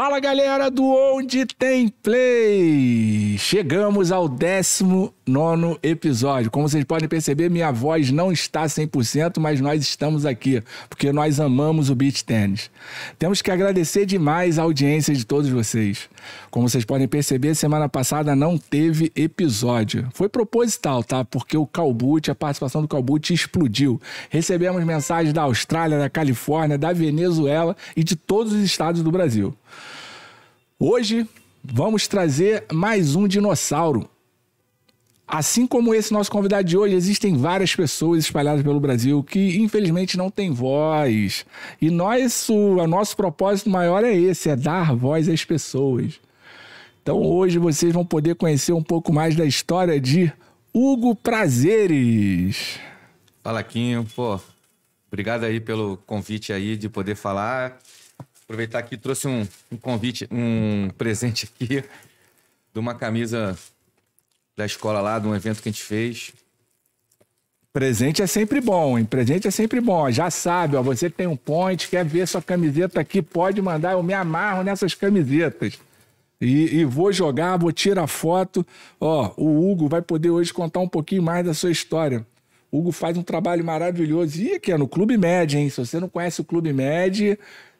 Fala galera do Onde Tem Play! Chegamos ao 19 episódio. Como vocês podem perceber, minha voz não está 100%, mas nós estamos aqui, porque nós amamos o beach tênis. Temos que agradecer demais a audiência de todos vocês. Como vocês podem perceber, semana passada não teve episódio. Foi proposital, tá? Porque o Calbute, a participação do Calbute explodiu. Recebemos mensagens da Austrália, da Califórnia, da Venezuela e de todos os estados do Brasil. Hoje vamos trazer mais um dinossauro. Assim como esse nosso convidado de hoje, existem várias pessoas espalhadas pelo Brasil que infelizmente não têm voz. E nós, o nosso propósito maior é esse, é dar voz às pessoas. Então hoje vocês vão poder conhecer um pouco mais da história de Hugo Prazeres. Fala, Quinho. Pô, obrigado aí pelo convite aí de poder falar Aproveitar aqui, trouxe um, um convite, um presente aqui de uma camisa da escola lá, de um evento que a gente fez. Presente é sempre bom, hein? Presente é sempre bom. Já sabe, ó, você tem um point, quer ver sua camiseta aqui, pode mandar. Eu me amarro nessas camisetas. E, e, vou jogar, vou tirar foto. Ó, o Hugo vai poder hoje contar um pouquinho mais da sua história. O Hugo faz um trabalho maravilhoso. E aqui é no Clube Med, hein? Se você não conhece o Clube Med,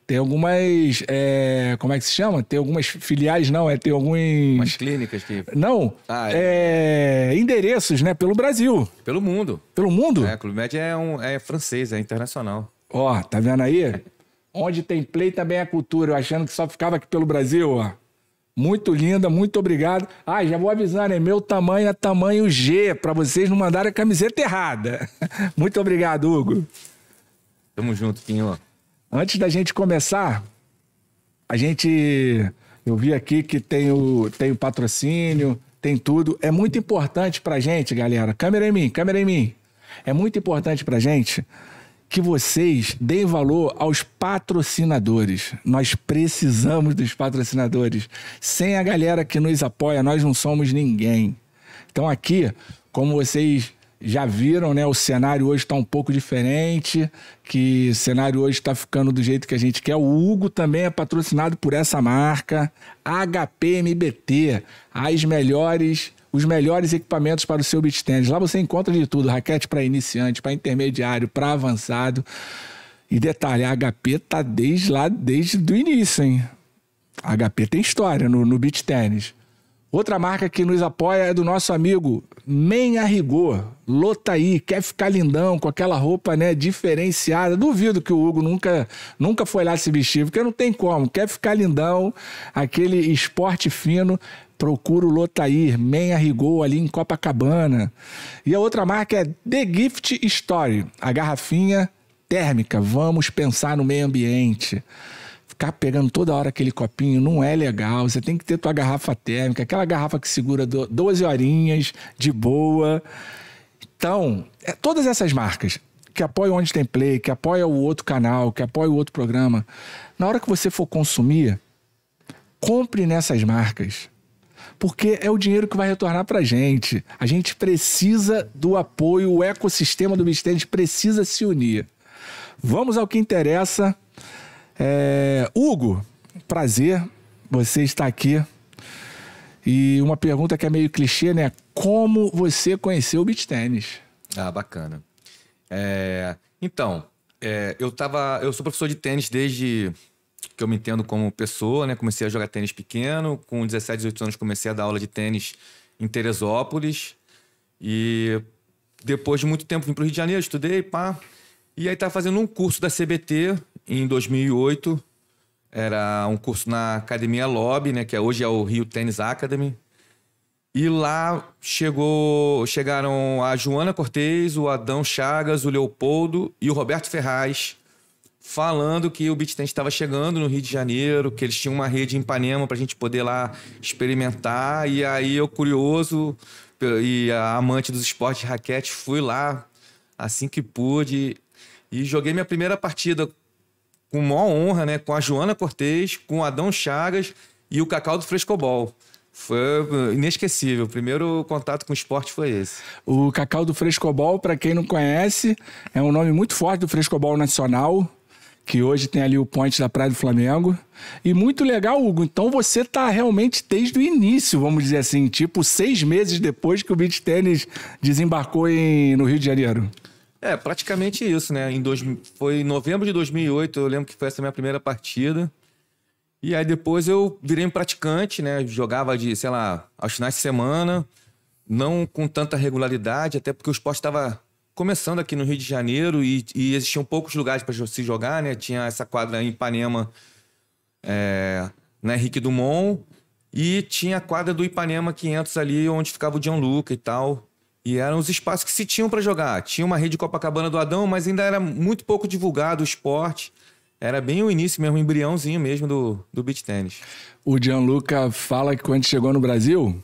tem algumas. É, como é que se chama? Tem algumas filiais, não, é tem alguns. Umas clínicas que. Não. Ah, é. é... Endereços, né? Pelo Brasil. Pelo mundo. Pelo mundo? É, Clube Med é, um, é francês, é internacional. Ó, tá vendo aí? Onde tem play também é cultura. Eu achando que só ficava aqui pelo Brasil, ó. Muito linda, muito obrigado. Ah, já vou avisar, né? Meu tamanho é tamanho G, para vocês não mandarem a camiseta errada. muito obrigado, Hugo. Tamo junto, ó Antes da gente começar, a gente. Eu vi aqui que tem o, tem o patrocínio, tem tudo. É muito importante pra gente, galera. Câmera em mim, câmera em mim. É muito importante pra gente que vocês deem valor aos patrocinadores. Nós precisamos dos patrocinadores. Sem a galera que nos apoia, nós não somos ninguém. Então aqui, como vocês já viram, né? O cenário hoje está um pouco diferente, que o cenário hoje está ficando do jeito que a gente quer. O Hugo também é patrocinado por essa marca, HPMBT, as melhores, os melhores equipamentos para o seu beach tennis. Lá você encontra de tudo, raquete para iniciante, para intermediário, para avançado. E detalhe, a HP tá desde lá, desde do início, hein? A HP tem história no, no beach tennis. Outra marca que nos apoia é do nosso amigo Menha a Rigor, Lotaí, quer ficar lindão com aquela roupa, né, diferenciada. Duvido que o Hugo nunca, nunca foi lá se vestir, porque não tem como. Quer ficar lindão, aquele esporte fino, procura o Lotair, Menha a Rigor ali em Copacabana. E a outra marca é The Gift Story, a garrafinha térmica. Vamos pensar no meio ambiente ficar pegando toda hora aquele copinho não é legal. Você tem que ter tua garrafa térmica, aquela garrafa que segura 12 horinhas de boa. Então, é, todas essas marcas que apoiam onde tem play, que apoia o outro canal, que apoia o outro programa, na hora que você for consumir, compre nessas marcas porque é o dinheiro que vai retornar para a gente. A gente precisa do apoio, o ecossistema do Bitstand precisa se unir. Vamos ao que interessa. É, Hugo, prazer você estar aqui. E uma pergunta que é meio clichê, né? Como você conheceu o beach tênis? Ah, bacana. É, então, é, eu tava. Eu sou professor de tênis desde que eu me entendo como pessoa, né? Comecei a jogar tênis pequeno, com 17, 18 anos comecei a dar aula de tênis em Teresópolis. E depois de muito tempo vim para o Rio de Janeiro, estudei, pá. E aí estava fazendo um curso da CBT em 2008 era um curso na Academia Lobby, né, que é, hoje é o Rio Tennis Academy. E lá chegou, chegaram a Joana Cortez, o Adão Chagas, o Leopoldo e o Roberto Ferraz falando que o beat tennis estava chegando no Rio de Janeiro, que eles tinham uma rede em Ipanema para a gente poder lá experimentar. E aí eu curioso e amante dos esportes raquete fui lá assim que pude e joguei minha primeira partida com maior honra, né? Com a Joana Cortez, com o Adão Chagas e o Cacau do Frescobol. Foi uh, inesquecível. O primeiro contato com o esporte foi esse. O Cacau do Frescobol, para quem não conhece, é um nome muito forte do Frescobol Nacional, que hoje tem ali o Ponte da Praia do Flamengo. E muito legal, Hugo. Então você tá realmente desde o início, vamos dizer assim, tipo seis meses depois que o beach tênis desembarcou em, no Rio de Janeiro. É, praticamente isso, né? Em dois, foi em novembro de 2008, eu lembro que foi essa minha primeira partida. E aí depois eu virei um praticante, né? Jogava de, sei lá, aos finais de semana, não com tanta regularidade, até porque o esporte estava começando aqui no Rio de Janeiro e, e existiam poucos lugares para se jogar, né? Tinha essa quadra em Ipanema, é, na Henrique Dumont, e tinha a quadra do Ipanema 500 ali, onde ficava o John Luca e tal. E eram os espaços que se tinham para jogar. Tinha uma rede Copacabana do Adão, mas ainda era muito pouco divulgado o esporte. Era bem o início mesmo, o embriãozinho mesmo do, do beach tênis. O Gianluca fala que quando chegou no Brasil,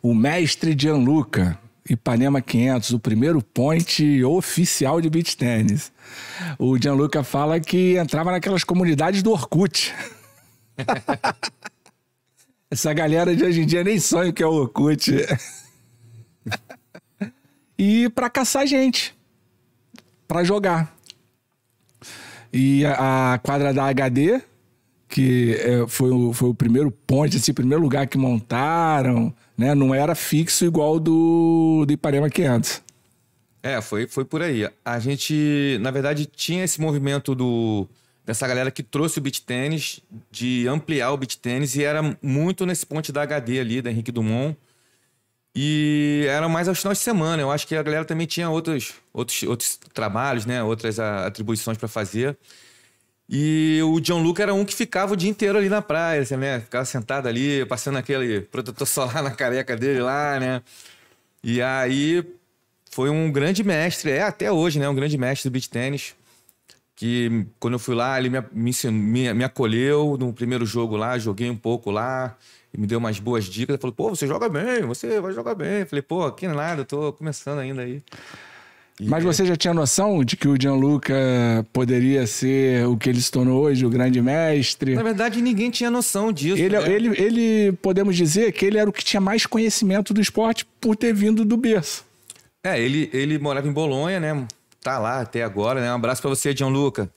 o mestre Gianluca, Ipanema 500, o primeiro point oficial de beach tênis. O Gianluca fala que entrava naquelas comunidades do Orkut. Essa galera de hoje em dia nem sonha o que é o Orkut. e para caçar gente para jogar. E a, a, quadra da HD, que é, foi, o, foi o primeiro ponte, esse assim, primeiro lugar que montaram, né? Não era fixo igual do, do Iparema 500. É, foi, foi por aí. A gente, na verdade, tinha esse movimento do dessa galera que trouxe o beat tênis, de ampliar o beat tênis, e era muito nesse ponte da HD ali, da Henrique Dumont. E era mais aos finais de semana. Eu acho que a galera também tinha outros, outros, outros trabalhos, né? Outras atribuições para fazer. E o John Luke era um que ficava o dia inteiro ali na praia, assim, né? Ficava sentado ali, passando aquele protetor solar na careca dele lá, né? E aí foi um grande mestre, é até hoje, né? Um grande mestre do beat tênis. Que quando eu fui lá, ele me, me, me acolheu no primeiro jogo lá, joguei um pouco lá, e me deu umas boas dicas. falou, pô, você joga bem, você vai jogar bem. falei, pô, que nada, eu tô começando ainda aí. E Mas é... você já tinha noção de que o Gianluca poderia ser o que ele se tornou hoje, o grande mestre? Na verdade, ninguém tinha noção disso. Ele, é, né? ele, ele, podemos dizer que ele era o que tinha mais conhecimento do esporte por ter vindo do berço. É, ele, ele morava em Bolonha, né? Tá lá até agora, né? Um abraço para você, Gianluca.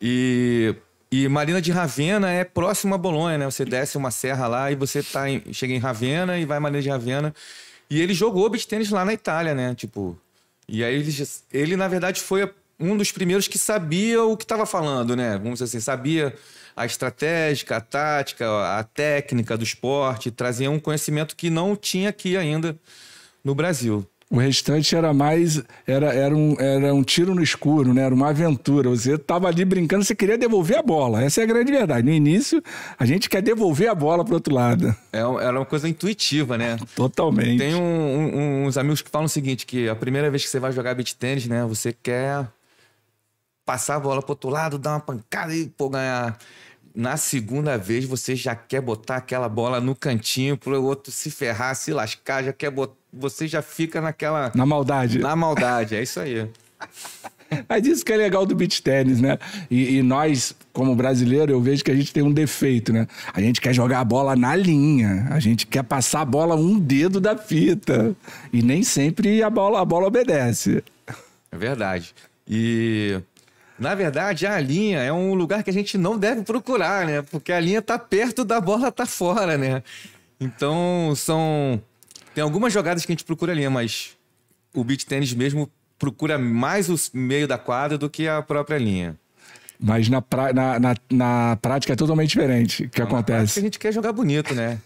E e Marina de Ravenna é próximo a Bolonha, né? Você desce uma serra lá e você tá em, chega em Ravenna e vai Marina de Ravenna. E ele jogou beach tênis lá na Itália, né? Tipo, e aí ele, ele na verdade foi um dos primeiros que sabia o que estava falando, né? Vamos dizer assim, sabia a estratégica, a tática, a técnica do esporte, trazia um conhecimento que não tinha aqui ainda no Brasil. O restante era mais. Era, era, um, era um tiro no escuro, né? Era uma aventura. Você estava ali brincando, você queria devolver a bola. Essa é a grande verdade. No início, a gente quer devolver a bola para outro lado. É, era uma coisa intuitiva, né? Totalmente. Tem um, um, uns amigos que falam o seguinte: que a primeira vez que você vai jogar beat tênis, né? Você quer passar a bola para outro lado, dar uma pancada e pô, ganhar. Na segunda vez, você já quer botar aquela bola no cantinho para o outro se ferrar, se lascar, já quer botar você já fica naquela. Na maldade. Na maldade, é isso aí. Mas isso que é legal do beach tênis, né? E, e, nós, como brasileiro, eu vejo que a gente tem um defeito, né? A gente quer jogar a bola na linha, a gente quer passar a bola um dedo da fita. E nem sempre a bola, a bola obedece. É verdade. E, na verdade, a linha é um lugar que a gente não deve procurar, né? Porque a linha tá perto da bola tá fora, né? Então, são tem algumas jogadas que a gente procura ali, mas o beat tênis mesmo procura mais o meio da quadra do que a própria linha. Mas na, pra, na, na, na prática é totalmente diferente o que acontece. Na a gente quer jogar bonito, né?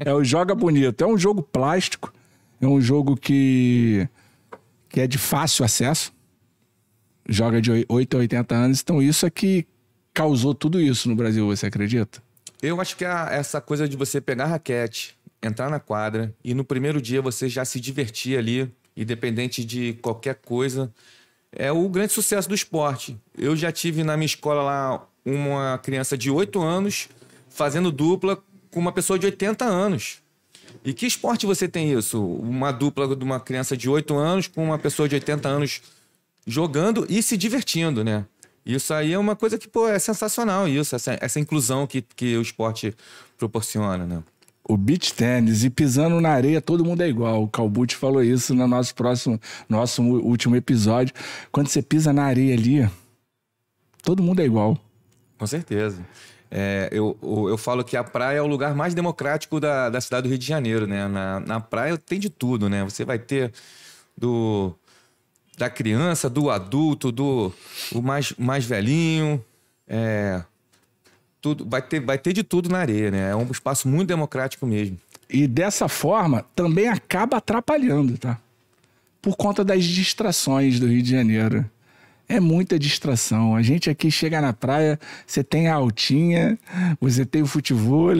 é o joga bonito. É um jogo plástico, é um jogo que, que é de fácil acesso. Joga de 8 a 80 anos, então isso é que causou tudo isso no Brasil, você acredita? Eu acho que a, essa coisa de você pegar raquete, entrar na quadra e no primeiro dia você já se divertir ali, independente de qualquer coisa, é o grande sucesso do esporte. Eu já tive na minha escola lá uma criança de 8 anos fazendo dupla com uma pessoa de 80 anos. E que esporte você tem isso? Uma dupla de uma criança de 8 anos com uma pessoa de 80 anos jogando e se divertindo, né? Isso aí é uma coisa que, pô, é sensacional isso, essa, essa inclusão que, que o esporte proporciona, né? o beach tênis e pisando na areia todo mundo é igual. O Calbute falou isso no nosso próximo, nosso último episódio. Quando você pisa na areia ali, todo mundo é igual. Com certeza. É, eu, eu falo que a praia é o lugar mais democrático da, da cidade do Rio de Janeiro, né? Na, na praia tem de tudo, né? Você vai ter do da criança, do adulto, do o mais, mais velhinho, é, tudo, vai ter, vai ter de tudo na areia, né? É um espaço muito democrático mesmo. E dessa forma também acaba atrapalhando, tá? Por conta das distrações do Rio de Janeiro. É muita distração. A gente aqui chega na praia, você tem a altinha, você tem o futebol,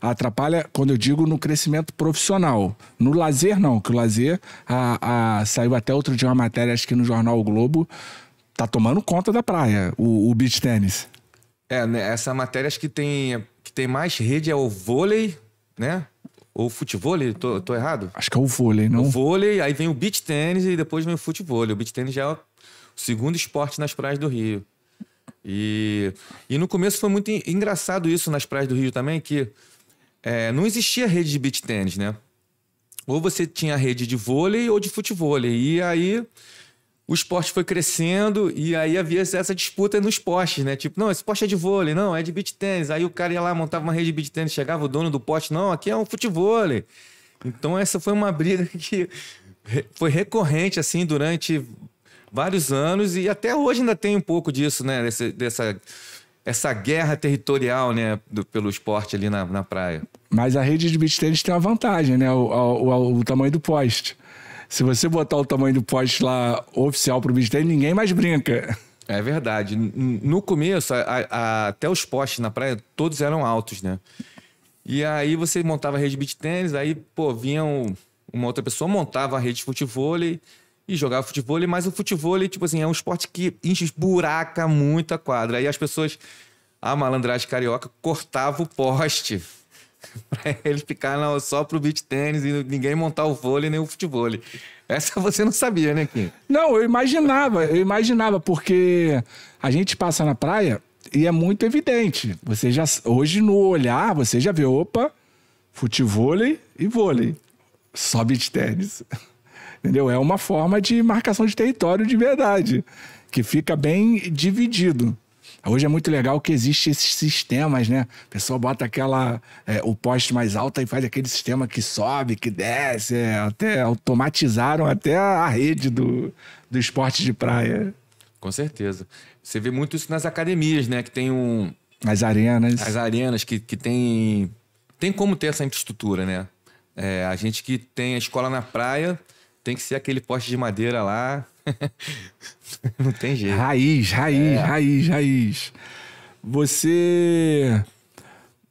atrapalha, quando eu digo, no crescimento profissional. No lazer, não, que o lazer a, a, saiu até outro dia uma matéria, acho que no jornal o Globo, tá tomando conta da praia, o, o beach tênis. É, né, essa matéria acho que tem, que tem mais rede é o vôlei, né? Ou futebol, tô, tô errado? Acho que é o vôlei, não? O vôlei, aí vem o beach tênis e depois vem o futebol. O beach tênis já é o segundo esporte nas praias do Rio. E, e no começo foi muito engraçado isso nas praias do Rio também, que é, não existia rede de beach tênis, né? Ou você tinha rede de vôlei ou de futebol. E aí o esporte foi crescendo e aí havia essa disputa nos postes, né? Tipo, não, esse poste é de vôlei, não, é de beat tênis. Aí o cara ia lá, montava uma rede de beat tênis, chegava o dono do poste, não, aqui é um futevôlei. Então essa foi uma briga que foi recorrente, assim, durante vários anos e até hoje ainda tem um pouco disso, né? Dessa, dessa essa guerra territorial, né? Do, pelo esporte ali na, na praia. Mas a rede de beat tênis tem uma vantagem, né? o, o, o, o tamanho do poste. Se você botar o tamanho do poste lá oficial o bicho dele, ninguém mais brinca. É verdade. No começo, a, a, até os postes na praia, todos eram altos, né? E aí você montava a rede de beat tênis, aí, pô, vinha um, uma outra pessoa, montava a rede de futebol e, e jogava futebol, mas o futebol, tipo assim, é um esporte que enche buraca muita quadra. Aí as pessoas, a malandragem carioca, cortava o poste pra ele ficar só pro beat tênis e ninguém montar o vôlei nem o futebol. Essa você não sabia, né, Kim? Não, eu imaginava, eu imaginava, porque a gente passa na praia e é muito evidente. Você já, hoje no olhar, você já vê, opa, futevôlei e vôlei. Só beat tênis. Entendeu? É uma forma de marcação de território de verdade, que fica bem dividido. Hoje é muito legal que existe esses sistemas, né? O pessoa bota aquela é, o poste mais alto e faz aquele sistema que sobe, que desce, é, até automatizaram até a rede do, do esporte de praia. Com certeza. Você vê muito isso nas academias, né? Que tem um as arenas, as arenas que, que tem tem como ter essa infraestrutura, né? É, a gente que tem a escola na praia tem que ser aquele poste de madeira lá Não tem jeito. Raiz, raiz, é. raiz, raiz. Você,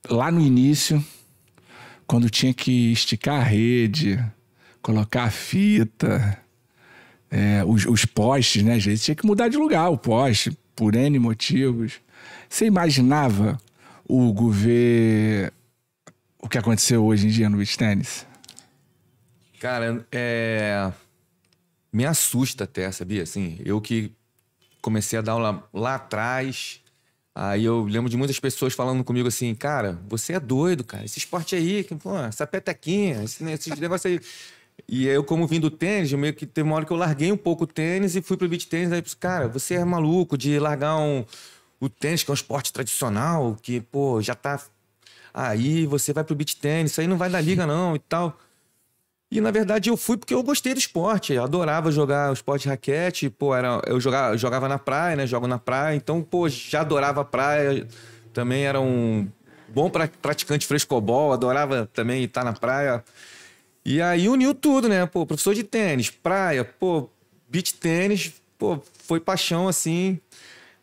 lá no início, quando tinha que esticar a rede, colocar a fita, é, os, os postes, né? Às vezes tinha que mudar de lugar o poste, por N motivos. Você imaginava, Hugo, ver o que aconteceu hoje em dia no beach tennis? Cara, é me assusta até, sabia? Assim, eu que comecei a dar aula lá atrás. Aí eu lembro de muitas pessoas falando comigo assim, cara, você é doido, cara. Esse esporte aí, que, pô, essa petequinha, esse, esse negócio aí. E eu, como vim do tênis, eu meio que teve uma hora que eu larguei um pouco o tênis e fui pro beat tênis. Aí, cara, você é maluco de largar um, o tênis, que é um esporte tradicional, que, pô, já tá. Aí você vai pro beat tênis, isso aí não vai dar liga, não, e tal. E na verdade eu fui porque eu gostei do esporte, eu adorava jogar o esporte de raquete, pô, era, eu jogava, jogava na praia, né? Jogo na praia, então, pô, já adorava a praia, também era um bom pra, praticante frescobol, adorava também estar na praia. E aí uniu tudo, né? Pô, professor de tênis, praia, pô, beach tênis, pô, foi paixão assim,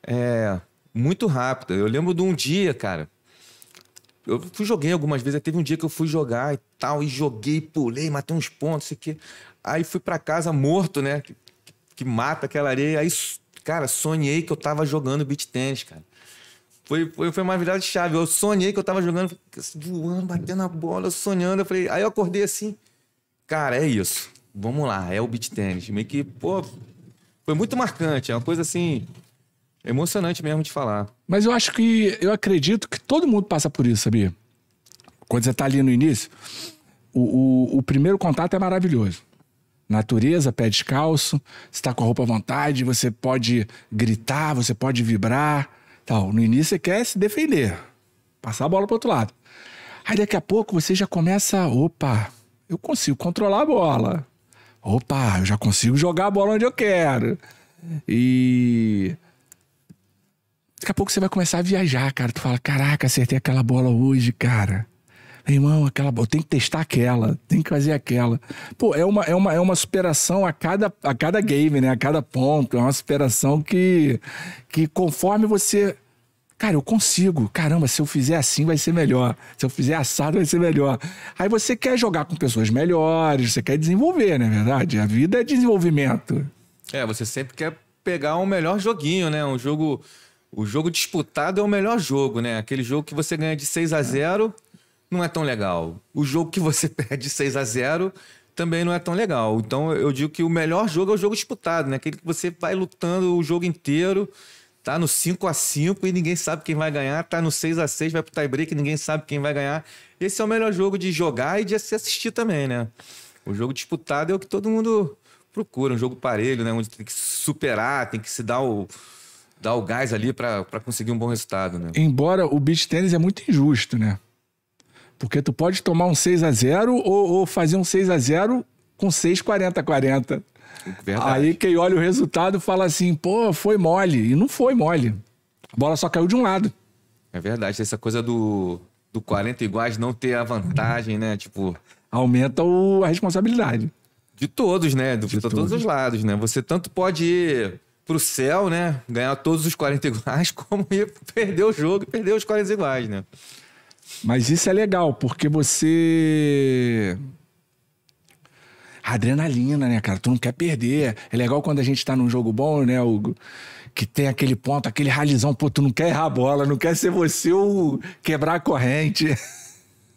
é, muito rápida. Eu lembro de um dia, cara, eu fui, joguei algumas vezes. Teve um dia que eu fui jogar e tal, e joguei, pulei, matei uns pontos, sei que. Aí fui para casa morto, né? Que, que, mata aquela areia. Aí, cara, sonhei que eu tava jogando beat tênis, cara. Foi, foi, foi uma virada chave. Eu sonhei que eu tava jogando, assim, voando, batendo a bola, sonhando. Eu falei, aí eu acordei assim, cara, é isso. Vamos lá, é o beat tênis. Meio que, pô, foi muito marcante. É uma coisa assim emocionante mesmo de falar. Mas eu acho que, eu acredito que todo mundo passa por isso, sabia? Quando você está ali no início, o, o, o, primeiro contato é maravilhoso. Natureza, pé descalço, você tá com a roupa à vontade, você pode gritar, você pode vibrar, tal. No início você quer se defender, passar a bola pro outro lado. Aí daqui a pouco você já começa, opa, eu consigo controlar a bola. Opa, eu já consigo jogar a bola onde eu quero. E Daqui a pouco você vai começar a viajar, cara. Tu fala, caraca, acertei aquela bola hoje, cara. Meu irmão, aquela bola, tem que testar aquela, tem que fazer aquela. Pô, é uma, é uma, é uma superação a cada, a cada game, né? A cada ponto. É uma superação que, que conforme você cara, eu consigo. Caramba, se eu fizer assim vai ser melhor. Se eu fizer assado vai ser melhor. Aí você quer jogar com pessoas melhores, você quer desenvolver, não é verdade? A vida é desenvolvimento. É, você sempre quer pegar um melhor joguinho, né? Um jogo o jogo disputado é o melhor jogo, né? Aquele jogo que você ganha de 6 a 0 é. não é tão legal. O jogo que você perde 6 a 0 também não é tão legal. Então eu digo que o melhor jogo é o jogo disputado, né? Aquele que você vai lutando o jogo inteiro, tá no 5 a 5 e ninguém sabe quem vai ganhar, tá no 6 a 6 vai pro tie-break e ninguém sabe quem vai ganhar. Esse é o melhor jogo de jogar e de se assistir também, né? O jogo disputado é o que todo mundo procura, um jogo parelho, né? Onde tem que superar, tem que se dar o dar o gás ali para conseguir um bom resultado, né? Embora o beach tênis é muito injusto, né? Porque tu pode tomar um 6 a 0 ou, ou fazer um 6 a 0 com 6 40 40. Verdade. Aí quem olha o resultado fala assim, pô, foi mole. E não foi mole. A bola só caiu de um lado. É verdade. Essa coisa do, do 40 iguais não ter a vantagem, né? Tipo... Aumenta o, a responsabilidade. De todos, né? de, de todos. todos os lados, né? Você tanto pode ir pro céu, né? Ganhar todos os 40 iguais, como ia perder o jogo e perder os 40 iguais, né? Mas isso é legal, porque você. adrenalina, né, cara? Tu não quer perder. É legal quando a gente tá num jogo bom, né, Hugo? Que tem aquele ponto, aquele ralizão, pô, tu não quer errar a bola, não quer ser você o quebrar a corrente.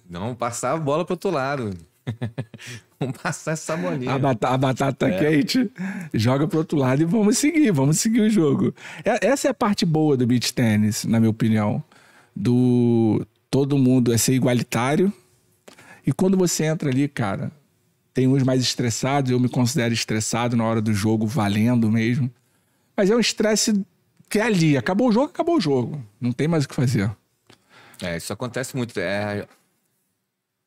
Não, passar a bola pro outro lado. vamos passar essa bolinha. A, a batata é. quente joga pro outro lado e vamos seguir, vamos seguir o jogo. É, essa é a parte boa do beach tennis, na minha opinião. Do todo mundo é ser igualitário. E quando você entra ali, cara, tem uns mais estressados, eu me considero estressado na hora do jogo, valendo mesmo. Mas é um estresse que é ali. Acabou o jogo, acabou o jogo. Não tem mais o que fazer. É, isso acontece muito. É,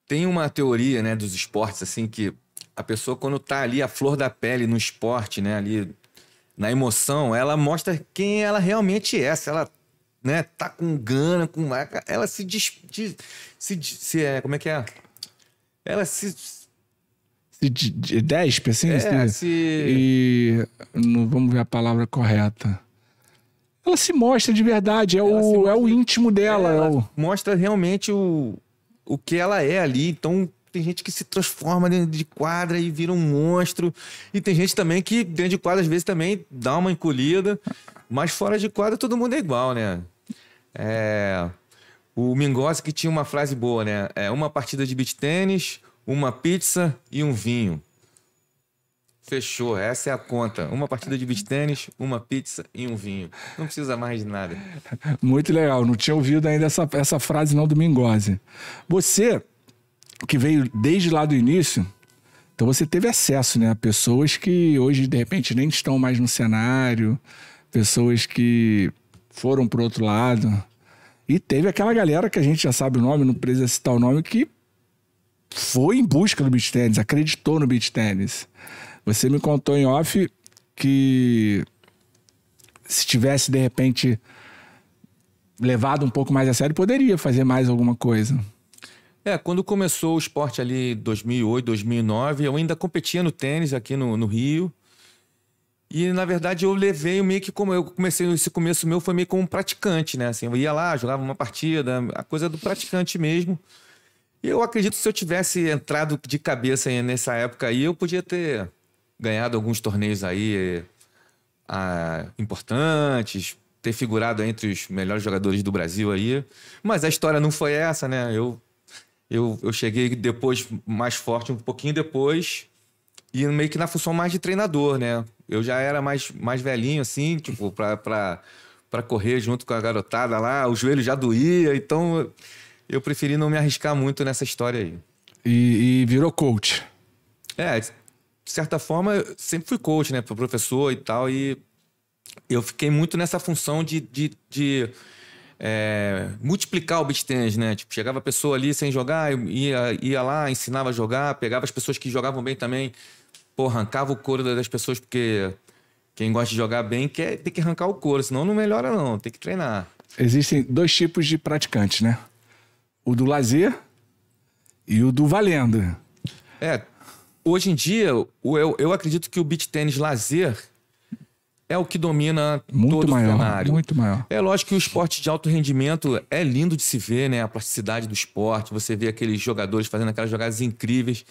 tem uma teoria, né, dos esportes, assim, que a pessoa, quando tá ali, a flor da pele no esporte, né, ali na emoção, ela mostra quem ela realmente é. Se ela, né, tá com gana, com ela se des se, se é, como é que é? Ela se se despe, assim? É, assim, se... E não vamos ver a palavra correta. Ela se mostra de verdade, é, ela o, mostra... é o íntimo dela. É, é ela é o... mostra realmente o, o que ela é ali. Então, tem gente que se transforma dentro de quadra e vira um monstro. E tem gente também que, dentro de quadra, às vezes também dá uma encolhida. Mas fora de quadra, todo mundo é igual, né? É... O Mingossi que tinha uma frase boa, né? É uma partida de beat tênis, uma pizza e um vinho. Fechou, essa é a conta. Uma partida de beach tênis, uma pizza e um vinho. Não precisa mais de nada. Muito legal, não tinha ouvido ainda essa, essa frase não do Mingose. Você, que veio desde lá do início, então você teve acesso né, a pessoas que hoje, de repente, nem estão mais no cenário, pessoas que foram para outro lado. E teve aquela galera que a gente já sabe o nome, não precisa citar o nome, que foi em busca do beach tênis, acreditou no beach tênis. Você me contou em off que se tivesse de repente levado um pouco mais a sério, poderia fazer mais alguma coisa. É, quando começou o esporte ali 2008, 2009, eu ainda competia no tênis aqui no, no Rio. E na verdade eu levei meio que como eu comecei esse começo meu foi meio como um praticante, né? Assim, eu ia lá, jogava uma partida, a coisa do praticante mesmo. E eu acredito que se eu tivesse entrado de cabeça nessa época aí, eu podia ter ganhado alguns torneios aí ah, importantes, ter figurado entre os melhores jogadores do Brasil aí. Mas a história não foi essa, né? Eu, eu, eu cheguei depois, mais forte, um pouquinho depois, e meio que na função mais de treinador, né? Eu já era mais, mais velhinho, assim, tipo, pra, pra, para correr junto com a garotada lá, o joelho já doía, então eu preferi não me arriscar muito nessa história aí. E, e virou coach. É, de certa forma, sempre fui coach, né? Professor e tal. E eu fiquei muito nessa função de, de, de é, multiplicar o beatstand, né? Tipo, chegava a pessoa ali sem jogar, ia, ia lá, ensinava a jogar, pegava as pessoas que jogavam bem também, pô, arrancava o couro das pessoas, porque quem gosta de jogar bem quer, tem que arrancar o couro, senão não melhora não, tem que treinar. Existem dois tipos de praticantes, né? O do lazer e o do valendo. É, hoje em dia, eu, eu acredito que o beach tênis lazer é o que domina muito todo maior, o cenário. Muito maior. É lógico que o esporte de alto rendimento é lindo de se ver, né? A plasticidade do esporte, você vê aqueles jogadores fazendo aquelas jogadas incríveis.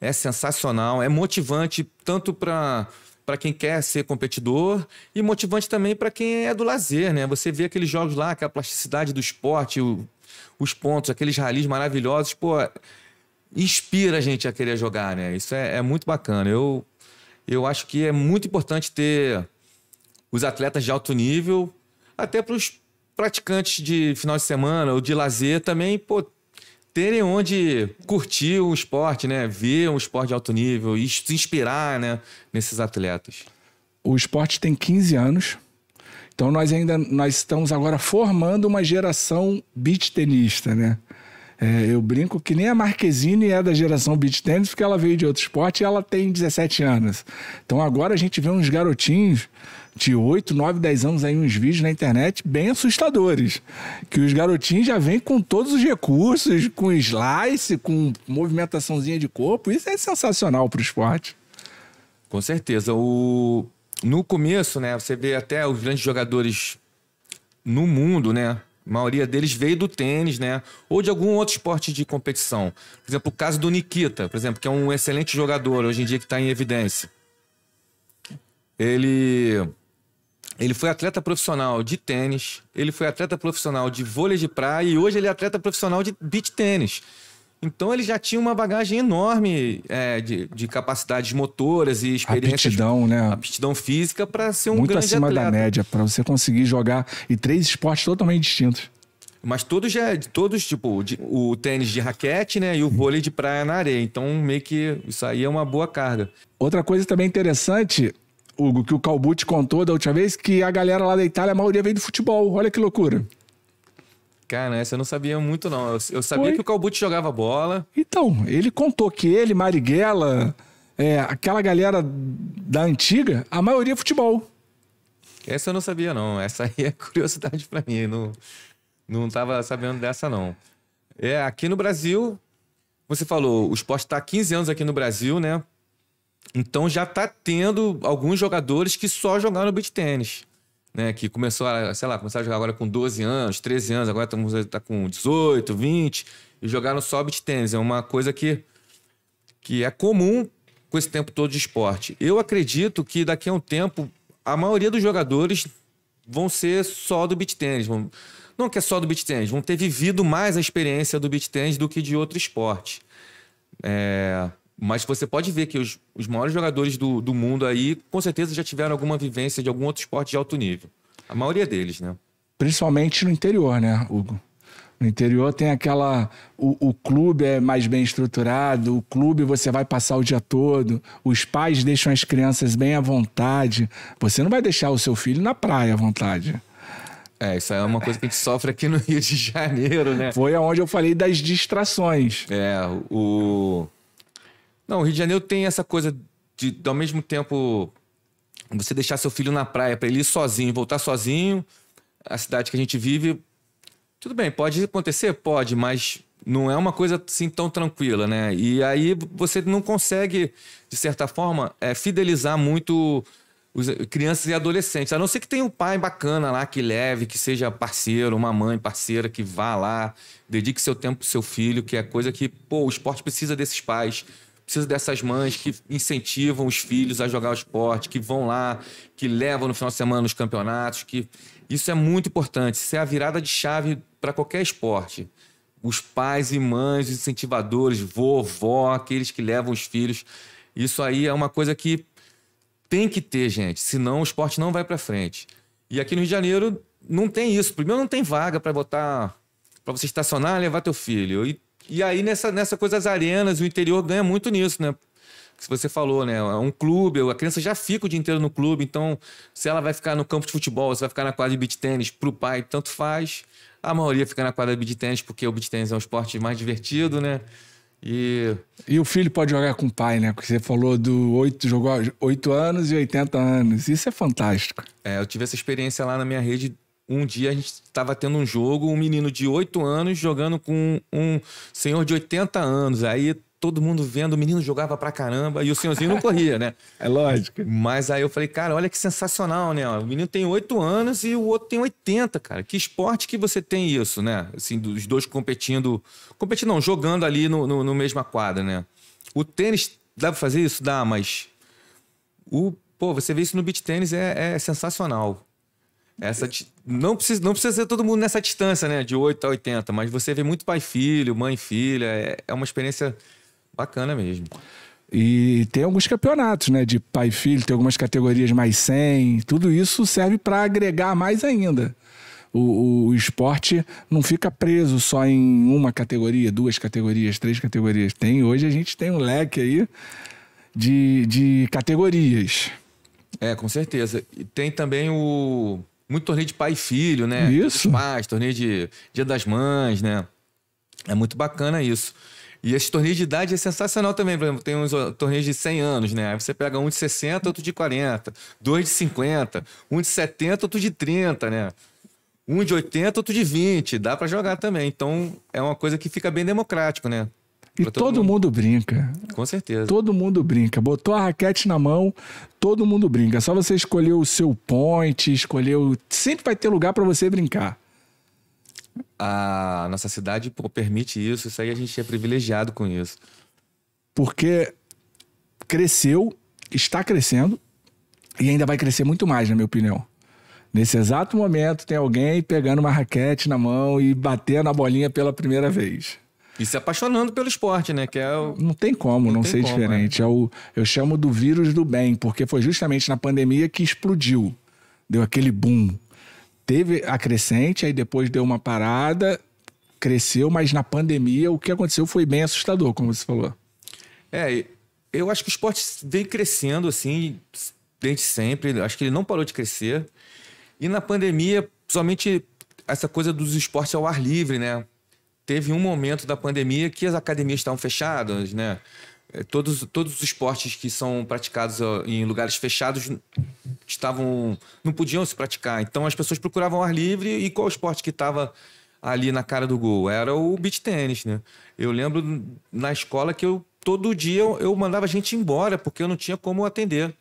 É sensacional, é motivante tanto para para quem quer ser competidor e motivante também para quem é do lazer, né? Você vê aqueles jogos lá, aquela plasticidade do esporte, o, os pontos, aqueles ralis maravilhosos, pô, inspira a gente a querer jogar, né? Isso é, é muito bacana. Eu, eu acho que é muito importante ter os atletas de alto nível, até para os praticantes de final de semana ou de lazer também, pô, terem onde curtir o esporte, né? Ver um esporte de alto nível e se inspirar, né? Nesses atletas. O esporte tem 15 anos. Então nós ainda nós estamos agora formando uma geração beach tenista, né? É, eu brinco que nem a Marquezine é da geração Beat tênis, porque ela veio de outro esporte e ela tem 17 anos. Então agora a gente vê uns garotinhos de 8, 9, 10 anos aí uns vídeos na internet bem assustadores. Que os garotinhos já vêm com todos os recursos, com slice, com movimentaçãozinha de corpo. Isso é sensacional para o esporte. Com certeza. O... No começo, né, você vê até os grandes jogadores no mundo, né? A maioria deles veio do tênis, né? Ou de algum outro esporte de competição. Por exemplo, o caso do Nikita, por exemplo, que é um excelente jogador hoje em dia que está em evidência. Ele ele foi atleta profissional de tênis, ele foi atleta profissional de vôlei de praia e hoje ele é atleta profissional de beach tênis. Então ele já tinha uma bagagem enorme é, de, de, capacidades motoras e experiência. Aptidão, né? Aptidão física para ser um Muito grande atleta. Muito acima da média, para você conseguir jogar e três esportes totalmente distintos. Mas todos já, todos, tipo, de, o tênis de raquete, né? E o vôlei de praia na areia. Então, meio que isso aí é uma boa carga. Outra coisa também interessante, Hugo, que o Calbute contou da última vez, que a galera lá da Itália, a maioria vem do futebol. Olha que loucura. Cara, essa eu não sabia muito, não. Eu, eu sabia Foi. que o Calbute jogava bola. Então, ele contou que ele, Marighella, é, aquela galera da antiga, a maioria é futebol. Essa eu não sabia, não. Essa aí é curiosidade para mim. Não, não tava sabendo dessa, não. É, aqui no Brasil, você falou, o esporte tá há 15 anos aqui no Brasil, né? Então já tá tendo alguns jogadores que só jogaram beat tênis né, que começou a, sei lá, começaram a jogar agora com 12 anos, 13 anos, agora está com 18, 20, e jogaram só beat tênis. É uma coisa que, que é comum com esse tempo todo de esporte. Eu acredito que daqui a um tempo a maioria dos jogadores vão ser só do beat tênis. Não que é só do beat tênis, vão ter vivido mais a experiência do beat tênis do que de outro esporte. É... Mas você pode ver que os, os maiores jogadores do, do mundo aí, com certeza, já tiveram alguma vivência de algum outro esporte de alto nível. A maioria deles, né? Principalmente no interior, né, Hugo? No interior tem aquela. O, o, clube é mais bem estruturado, o clube você vai passar o dia todo, os pais deixam as crianças bem à vontade. Você não vai deixar o seu filho na praia à vontade. É, isso é uma coisa que a gente sofre aqui no Rio de Janeiro, né? Foi aonde eu falei das distrações. É, o. Não, o Rio de Janeiro tem essa coisa de, ao mesmo tempo, você deixar seu filho na praia para ele ir sozinho, voltar sozinho. A cidade que a gente vive, tudo bem, pode acontecer? Pode, mas não é uma coisa assim tão tranquila, né? E aí você não consegue, de certa forma, é, fidelizar muito os, crianças e adolescentes. A não ser que tenha um pai bacana lá que leve, que seja parceiro, uma mãe parceira que vá lá, dedique seu tempo pro seu filho, que é coisa que, pô, o esporte precisa desses pais Preciso dessas mães que incentivam os filhos a jogar o esporte, que vão lá, que levam no final de semana os campeonatos. que Isso é muito importante. Isso é a virada de chave para qualquer esporte. Os pais e mães, os incentivadores, vovó, aqueles que levam os filhos. Isso aí é uma coisa que tem que ter, gente, senão o esporte não vai para frente. E aqui no Rio de Janeiro não tem isso. Primeiro não tem vaga para botar para você estacionar, levar teu filho. E e aí, nessa, nessa coisa as arenas, o interior ganha muito nisso, né? que você falou, né? É um clube, a criança já fica o dia inteiro no clube, então se ela vai ficar no campo de futebol, se vai ficar na quadra de beach tênis, pro pai, tanto faz. A maioria fica na quadra de beach tênis porque o beach tênis é um esporte mais divertido, né? E... e o filho pode jogar com o pai, né? Porque você falou do 8, jogou 8 anos e 80 anos. Isso é fantástico. É, eu tive essa experiência lá na minha rede um dia a gente estava tendo um jogo, um menino de 8 anos jogando com um senhor de 80 anos. Aí todo mundo vendo, o menino jogava pra caramba e o senhorzinho não corria, né? É lógico. Mas aí eu falei, cara, olha que sensacional, né? O menino tem 8 anos e o outro tem 80, cara. Que esporte que você tem isso, né? Assim, dos dois competindo. Competindo, não, jogando ali no, no, no mesma quadra, né? O tênis, dá pra fazer isso? Dá, mas. O, pô, você vê isso no beat tênis é, é sensacional. Essa não precisa, não precisa ser todo mundo nessa distância, né? De 8 a 80, mas você vê muito pai filho, mãe filha, é, é uma experiência bacana mesmo. E tem alguns campeonatos, né? De pai filho, tem algumas categorias mais 100, tudo isso serve para agregar mais ainda. O, o, o, esporte não fica preso só em uma categoria, duas categorias, três categorias. Tem hoje a gente tem um leque aí de, de categorias. É, com certeza. E tem também o muito torneio de pai e filho, né? Isso. Dos pais, torneio de Dia das Mães, né? É muito bacana isso. E esse torneio de idade é sensacional também. Por exemplo, tem uns torneios de 100 anos, né? Aí você pega um de 60, outro de 40, dois de 50, um de 70, outro de 30, né? Um de 80, outro de 20. Dá para jogar também. Então, é uma coisa que fica bem democrático, né? E todo, todo mundo. mundo. brinca. Com certeza. Todo mundo brinca. Botou a raquete na mão, todo mundo brinca. Só você escolher o seu point, escolher o... Sempre vai ter lugar para você brincar. A nossa cidade pô, permite isso, isso aí a gente é privilegiado com isso. Porque cresceu, está crescendo e ainda vai crescer muito mais, na minha opinião. Nesse exato momento, tem alguém pegando uma raquete na mão e batendo a bolinha pela primeira vez. E se apaixonando pelo esporte, né? Que é o... Não tem como não, não tem ser como, é. diferente. É. o, eu chamo do vírus do bem, porque foi justamente na pandemia que explodiu. Deu aquele boom. Teve a crescente, aí depois deu uma parada, cresceu, mas na pandemia o que aconteceu foi bem assustador, como você falou. É, eu acho que o esporte vem crescendo assim desde sempre. Acho que ele não parou de crescer. E na pandemia, somente essa coisa dos esportes ao ar livre, né? teve um momento da pandemia que as academias estavam fechadas, né? É, todos, todos os esportes que são praticados em lugares fechados estavam não podiam se praticar. Então as pessoas procuravam ar livre e qual esporte que estava ali na cara do gol? Era o beach tênis, né? Eu lembro na escola que eu todo dia eu, eu mandava a gente embora porque eu não tinha como atender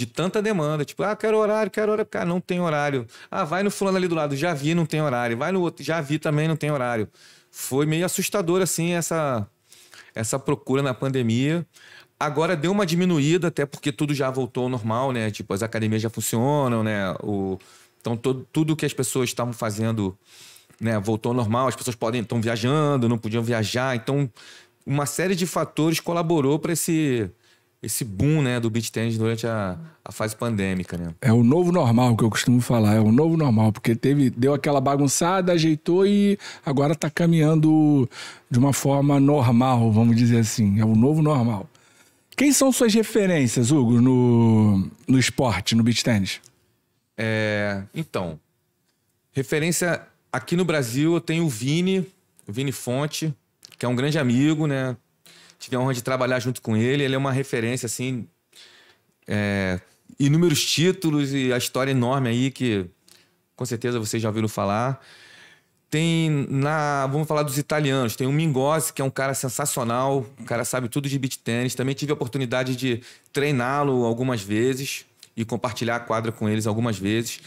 de tanta demanda. Tipo, ah, quero horário, quero horário. Cara, não tem horário. Ah, vai no fulano ali do lado, já vi, não tem horário. Vai no outro, já vi também, não tem horário. Foi meio assustador, assim, essa, essa procura na pandemia. Agora deu uma diminuída, até porque tudo já voltou ao normal, né? Tipo, as academias já funcionam, né? O, então, todo, tudo que as pessoas estavam fazendo né, voltou ao normal. As pessoas podem estão viajando, não podiam viajar. Então, uma série de fatores colaborou para esse esse boom né, do beach tennis durante a, a fase pandêmica, né? É o novo normal que eu costumo falar, é o novo normal, porque teve, deu aquela bagunçada, ajeitou e agora está caminhando de uma forma normal, vamos dizer assim. É o novo normal. Quem são suas referências, Hugo, no, no esporte, no beach tennis? É, então, referência aqui no Brasil eu tenho o Vini, o Vini Fonte, que é um grande amigo, né? tive a honra de trabalhar junto com ele. Ele é uma referência, assim, é, inúmeros títulos e a história enorme aí que com certeza vocês já ouviram falar. Tem na. Vamos falar dos italianos. Tem o Mingozzi, que é um cara sensacional. O cara sabe tudo de beat tênis. Também tive a oportunidade de treiná-lo algumas vezes e compartilhar a quadra com eles algumas vezes.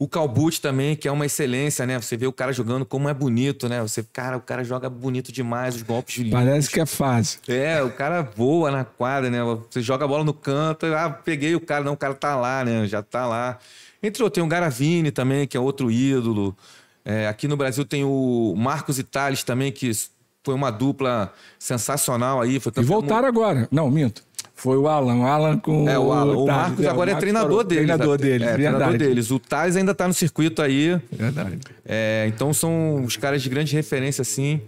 O Calbut também, que é uma excelência, né? Você vê o cara jogando como é bonito, né? Você, cara, o cara joga bonito demais, os golpes de Parece que é fácil. É, o cara voa na quadra, né? Você joga a bola no canto, ah, peguei o cara, não, o cara tá lá, né? Já tá lá. Entre outros, tem o Garavini também, que é outro ídolo. É, aqui no Brasil tem o Marcos Itales também, que foi uma dupla sensacional aí. Foi E voltaram agora. Não, minto. Foi o Alan. O Alan com. É, o Alan. O, é o Marcos agora é treinador deles. Treinador deles, é, verdade. Treinador deles. O Tais ainda está no circuito aí. Verdade. É, então são os caras de grande referência, assim.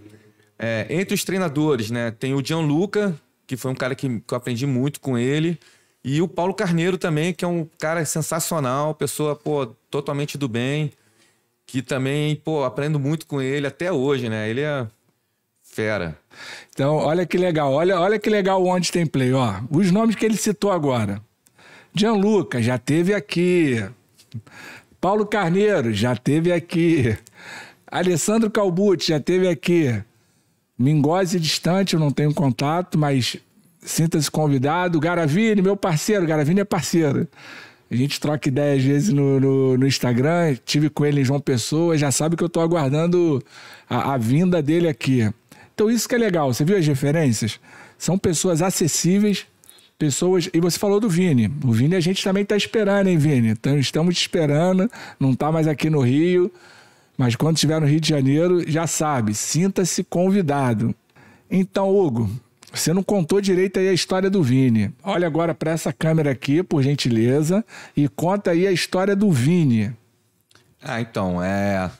É, entre os treinadores, né? Tem o Gianluca, que foi um cara que, que eu aprendi muito com ele. E o Paulo Carneiro também, que é um cara sensacional, pessoa, pô, totalmente do bem. Que também, pô, aprendo muito com ele até hoje, né? Ele é Fera. Então, olha que legal. Olha, olha que legal onde tem play, ó. Os nomes que ele citou agora. Gianluca já teve aqui. Paulo Carneiro já teve aqui. Alessandro Calbucci já teve aqui. Mingose distante, eu não tenho contato, mas sinta-se convidado. Garavini, meu parceiro, Garavini é parceiro. A gente troca ideia às vezes no, no, no, Instagram. Tive com ele em João Pessoa, já sabe que eu estou aguardando a, a vinda dele aqui. Então isso que é legal. Você viu as referências? São pessoas acessíveis, pessoas. E você falou do Vini. O Vini a gente também está esperando, hein, Vini? Então, estamos te esperando. Não está mais aqui no Rio. Mas quando estiver no Rio de Janeiro, já sabe, sinta-se convidado. Então, Hugo, você não contou direito aí a história do Vini. Olha agora para essa câmera aqui, por gentileza, e conta aí a história do Vini. Ah, então, é.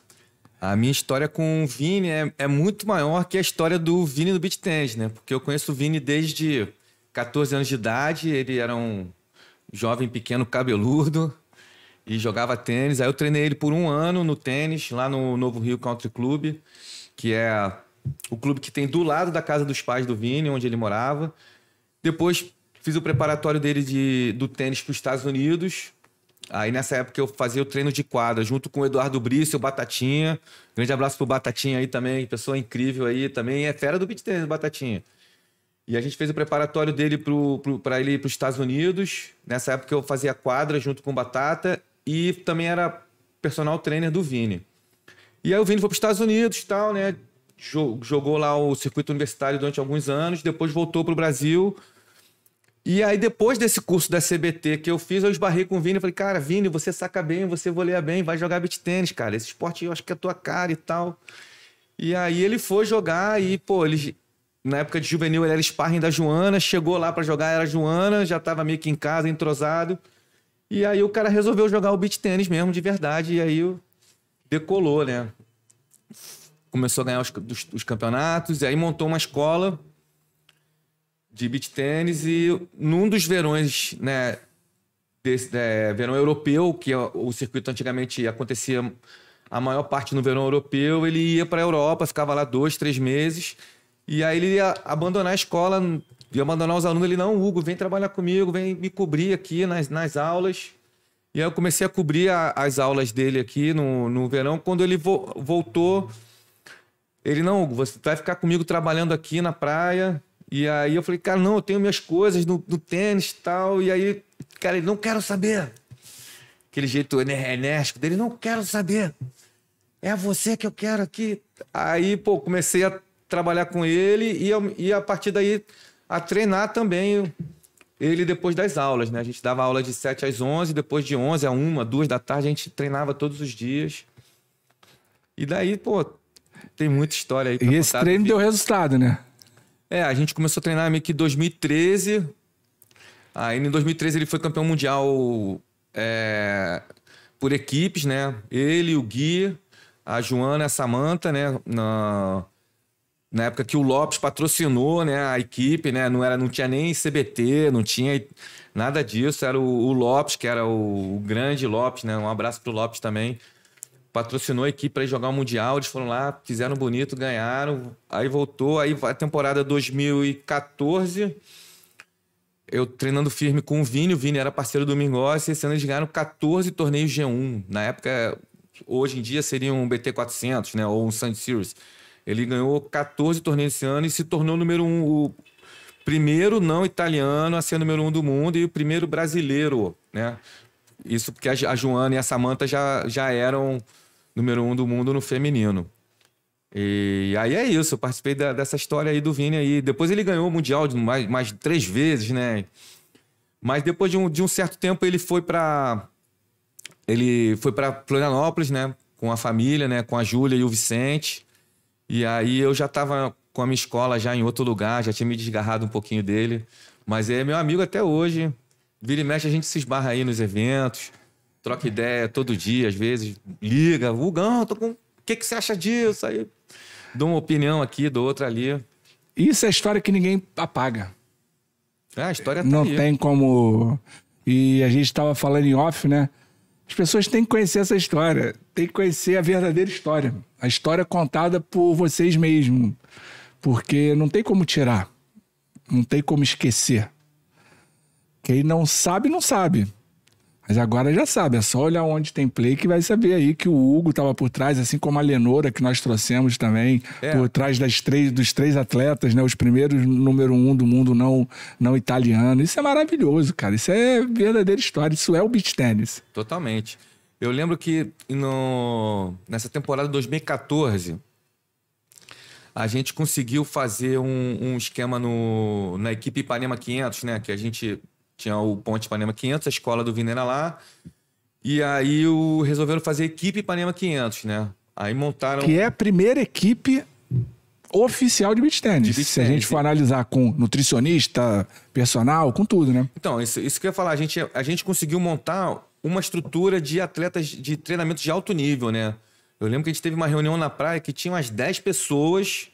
A minha história com o Vini é, é muito maior que a história do Vini do Beat Tennis, né? Porque eu conheço o Vini desde 14 anos de idade, ele era um jovem pequeno cabeludo e jogava tênis. Aí eu treinei ele por um ano no tênis, lá no Novo Rio Country Club, que é o clube que tem do lado da casa dos pais do Vini, onde ele morava. Depois fiz o preparatório dele de, do tênis para os Estados Unidos, Aí nessa época eu fazia o treino de quadra junto com o Eduardo Brício, o Batatinha. Grande abraço pro Batatinha aí também, pessoa incrível aí também. É fera do beat tênis, Batatinha. E a gente fez o preparatório dele para pro, ele ir para os Estados Unidos. Nessa época eu fazia quadra junto com o Batata e também era personal trainer do Vini. E aí o Vini foi para os Estados Unidos e tal, né? Jogou lá o circuito universitário durante alguns anos, depois voltou para o Brasil e aí, depois desse curso da CBT que eu fiz, eu esbarrei com o Vini e falei, cara, Vini, você saca bem, você voleia bem, vai jogar beat tênis, cara. Esse esporte eu acho que é a tua cara e tal. E aí ele foi jogar e, pô, ele, na época de juvenil ele era sparring da Joana, chegou lá para jogar, era Joana, já tava meio que em casa, entrosado. E aí o cara resolveu jogar o beat tênis mesmo, de verdade, e aí decolou, né? Começou a ganhar os, os campeonatos, e aí montou uma escola de beach tênis e num dos verões, né, desse, é, verão europeu, que é o circuito antigamente acontecia a maior parte no verão europeu, ele ia para a Europa, ficava lá dois, três meses, e aí ele ia abandonar a escola, ia abandonar os alunos, ele, não, Hugo, vem trabalhar comigo, vem me cobrir aqui nas, nas aulas, e aí eu comecei a cobrir a, as aulas dele aqui no, no verão. Quando ele vo, voltou, ele, não, Hugo, você vai ficar comigo trabalhando aqui na praia. E aí eu falei, cara, não, eu tenho minhas coisas no, no tênis e tal. E aí, cara, ele não quero saber. Aquele jeito enérgico dele, não quero saber. É você que eu quero aqui. Aí, pô, comecei a trabalhar com ele e, eu, e a partir daí a treinar também ele depois das aulas, né? A gente dava aula de 7 às 11, depois de 11 a 1, 2 da tarde a gente treinava todos os dias. E daí, pô, tem muita história aí. e esse treino deu resultado, né? É, a gente começou a treinar meio que em 2013. Aí em 2013 ele foi campeão mundial é, por equipes, né? Ele, o Gui, a Joana a Samanta, né? Na, na época que o Lopes patrocinou né, a equipe, né? Não, era, não tinha nem CBT, não tinha nada disso. Era o, o Lopes, que era o, o grande Lopes, né? Um abraço pro Lopes também patrocinou a equipe para ir jogar o Mundial, eles foram lá, fizeram bonito, ganharam, aí voltou, aí a temporada 2014, eu treinando firme com o Vini, o Vini era parceiro do Mingos, e esse ano eles ganharam 14 torneios G1, na época, hoje em dia seria um BT400, né, ou um Sun Series, ele ganhou 14 torneios esse ano e se tornou número um, o primeiro não italiano a ser número um do mundo e o primeiro brasileiro, né, isso porque a, Joana e a Samanta já, já eram número um do mundo no feminino. E aí é isso, eu participei da, dessa história aí do Vini aí. Depois ele ganhou o Mundial mais, mais três vezes, né? Mas depois de um, de um certo tempo ele foi para ele foi para Florianópolis, né? Com a família, né? Com a Júlia e o Vicente. E aí eu já estava com a minha escola já em outro lugar, já tinha me desgarrado um pouquinho dele. Mas é meu amigo até hoje. Vira e mexe, a gente se esbarra aí nos eventos troca ideia todo dia, às vezes liga, Vulgão, tô com. O que, que você acha disso? Aí dou uma opinião aqui, dou outra ali. Isso é história que ninguém apaga. É, a história tá Não aí. tem como. E a gente estava falando em off, né? As pessoas têm que conhecer essa história, têm que conhecer a verdadeira história, a história contada por vocês mesmos, porque não tem como tirar, não tem como esquecer. Quem não sabe, não sabe. Mas agora já sabe, é só olhar onde tem play que vai saber aí que o Hugo estava por trás, assim como a Lenora que nós trouxemos também, é. por trás das três, dos três atletas, né? Os primeiros número um do mundo não, não italiano. Isso é maravilhoso, cara. Isso é verdadeira história. Isso é o beach tennis. Totalmente. Eu lembro que no, nessa temporada de 2014, a gente conseguiu fazer um, um esquema no, na equipe Ipanema 500, né? Que a gente tinha o Ponte Panema 500, a escola do Vina era lá. E aí o, resolveram fazer equipe Panema 500, né? Aí montaram... Que é a primeira equipe oficial de beach tennis. De beach se a gente for analisar com nutricionista, personal, com tudo, né? Então, isso, isso que eu ia falar. A gente, a gente conseguiu montar uma estrutura de atletas de treinamento de alto nível, né? Eu lembro que a gente teve uma reunião na praia que tinha umas 10 pessoas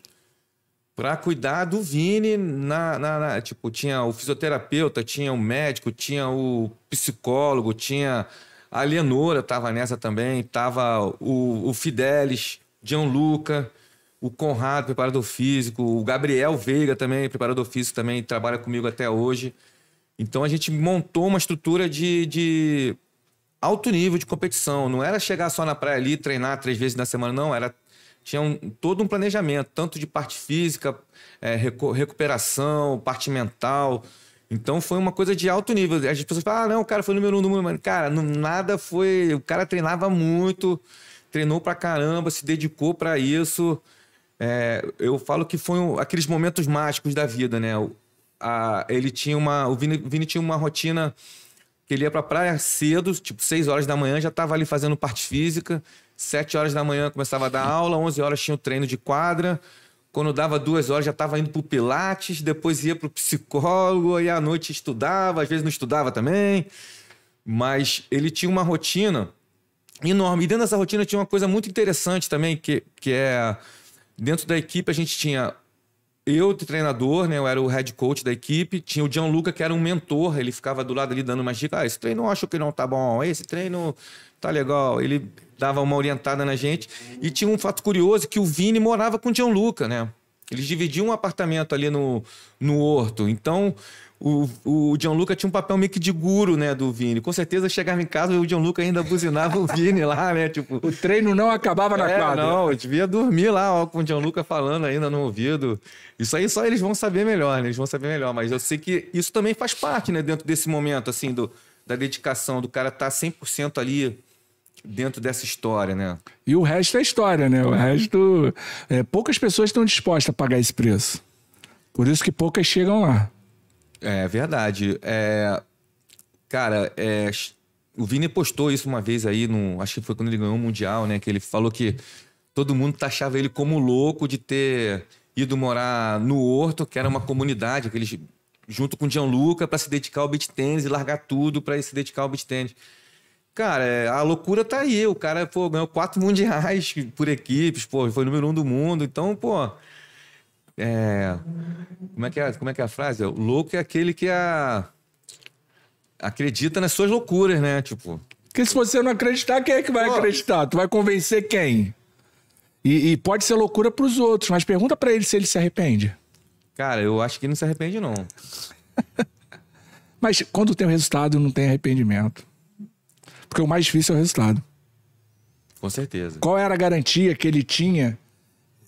para cuidar do Vini na, na, na, tipo tinha o fisioterapeuta tinha o médico tinha o psicólogo tinha a Leonora tava nessa também tava o, o Fidelis Gianluca o Conrado preparador físico o Gabriel Veiga também preparador físico também trabalha comigo até hoje então a gente montou uma estrutura de, de alto nível de competição não era chegar só na praia ali treinar três vezes na semana não era tinha um, todo um planejamento, tanto de parte física, é, recuperação, parte mental. Então foi uma coisa de alto nível. As pessoas falam, ah, não, o cara foi número um do mundo, mas, cara, não, nada foi. O cara treinava muito, treinou pra caramba, se dedicou para isso. É, eu falo que foi um, aqueles momentos mágicos da vida, né? A, ele tinha uma. O Vini, Vini tinha uma rotina que ele ia pra praia cedo, tipo 6 horas da manhã, já estava ali fazendo parte física. Sete horas da manhã começava a dar aula, onze horas tinha o treino de quadra. Quando dava duas horas já estava indo para o Pilates, depois ia para o psicólogo, aí à noite estudava, às vezes não estudava também. Mas ele tinha uma rotina enorme. E dentro dessa rotina tinha uma coisa muito interessante também, que, que é... Dentro da equipe a gente tinha eu, treinador, né? Eu era o head coach da equipe. Tinha o Gianluca, que era um mentor. Ele ficava do lado ali dando umas dicas. Ah, esse treino eu acho que não tá bom. Esse treino tá legal. Ele dava uma orientada na gente. E tinha um fato curioso que o Vini morava com o Gianluca, né? Eles dividiam um apartamento ali no, no Horto. Então, o, o Gianluca tinha um papel meio que de guru, né, do Vini. Com certeza chegava em casa e o Gianluca ainda buzinava o Vini lá, né? Tipo, o treino não acabava na é, quadra. Não, eu devia dormir lá ó, com o Gianluca falando ainda no ouvido. Isso aí só eles vão saber melhor, né? Eles vão saber melhor. Mas eu sei que isso também faz parte, né, dentro desse momento, assim, do, da dedicação, do cara estar tá 100% ali dentro dessa história, né? E o resto é história, né? O resto. É, poucas pessoas estão dispostas a pagar esse preço. Por isso que poucas chegam lá. É verdade. É, cara, é, o Vini postou isso uma vez aí, no, acho que foi quando ele ganhou o Mundial, né? Que ele falou que todo mundo taxava ele como louco de ter ido morar no Horto, que era uma comunidade, que eles, junto com o Gianluca, para se dedicar ao beat e largar tudo para se dedicar ao beat Cara, é, a loucura tá aí. O cara, pô, ganhou quatro mundiais por equipes, pô, foi número um do mundo. Então, pô. É... Como, é que é, como é que é a frase? O louco é aquele que a... acredita nas suas loucuras, né? Tipo. Porque se você não acreditar, quem é que vai pô. acreditar? Tu vai convencer quem? E, e pode ser loucura para os outros, mas pergunta para ele se ele se arrepende. Cara, eu acho que ele não se arrepende, não. mas quando tem o resultado, não tem arrependimento. Porque o mais difícil é o resultado. Com certeza. Qual era a garantia que ele tinha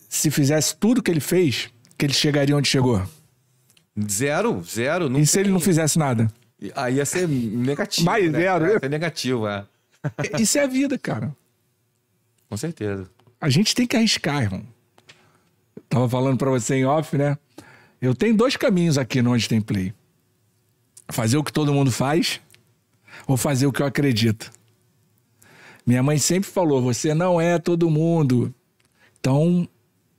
se fizesse tudo que ele fez, que ele chegaria onde chegou? Zero, zero. e se tem... ele não fizesse nada? Aí ia ser negativo. Mais né? zero. É? Ia ser negativo, é. Isso é a vida, cara. Com certeza. A gente tem que arriscar, irmão. Eu tava falando para você em off, né? Eu tenho dois caminhos aqui no Onde Tem Play. Fazer o que todo mundo faz Vou fazer o que eu acredito. Minha mãe sempre falou: você não é todo mundo. Então,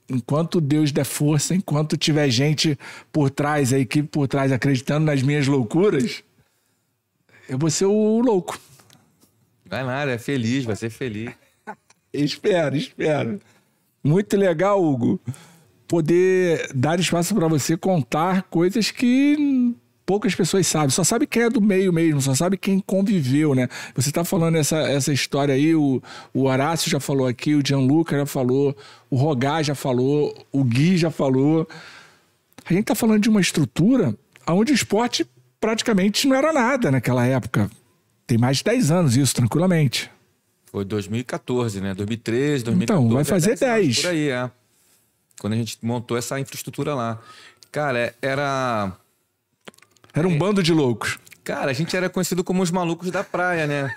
enquanto Deus der força, enquanto tiver gente por trás, a equipe por trás acreditando nas minhas loucuras, eu vou ser o louco. Vai nada, é feliz, vai ser feliz. espero, espero. Muito legal, Hugo, poder dar espaço para você contar coisas que poucas pessoas sabem. Só sabe quem é do meio mesmo, só sabe quem conviveu, né? Você está falando essa, essa história aí, o, o Horácio já falou aqui, o Gianluca já falou, o Rogá já falou, o Gui já falou. A gente está falando de uma estrutura onde o esporte praticamente não era nada naquela época. Tem mais de 10 anos isso, tranquilamente. Foi 2014, né? 2013, 2014. Então, vai fazer 10. Por aí, é. Quando a gente montou essa infraestrutura lá. Cara, é, era era um é. bando de loucos. Cara, a gente era conhecido como os malucos da praia, né?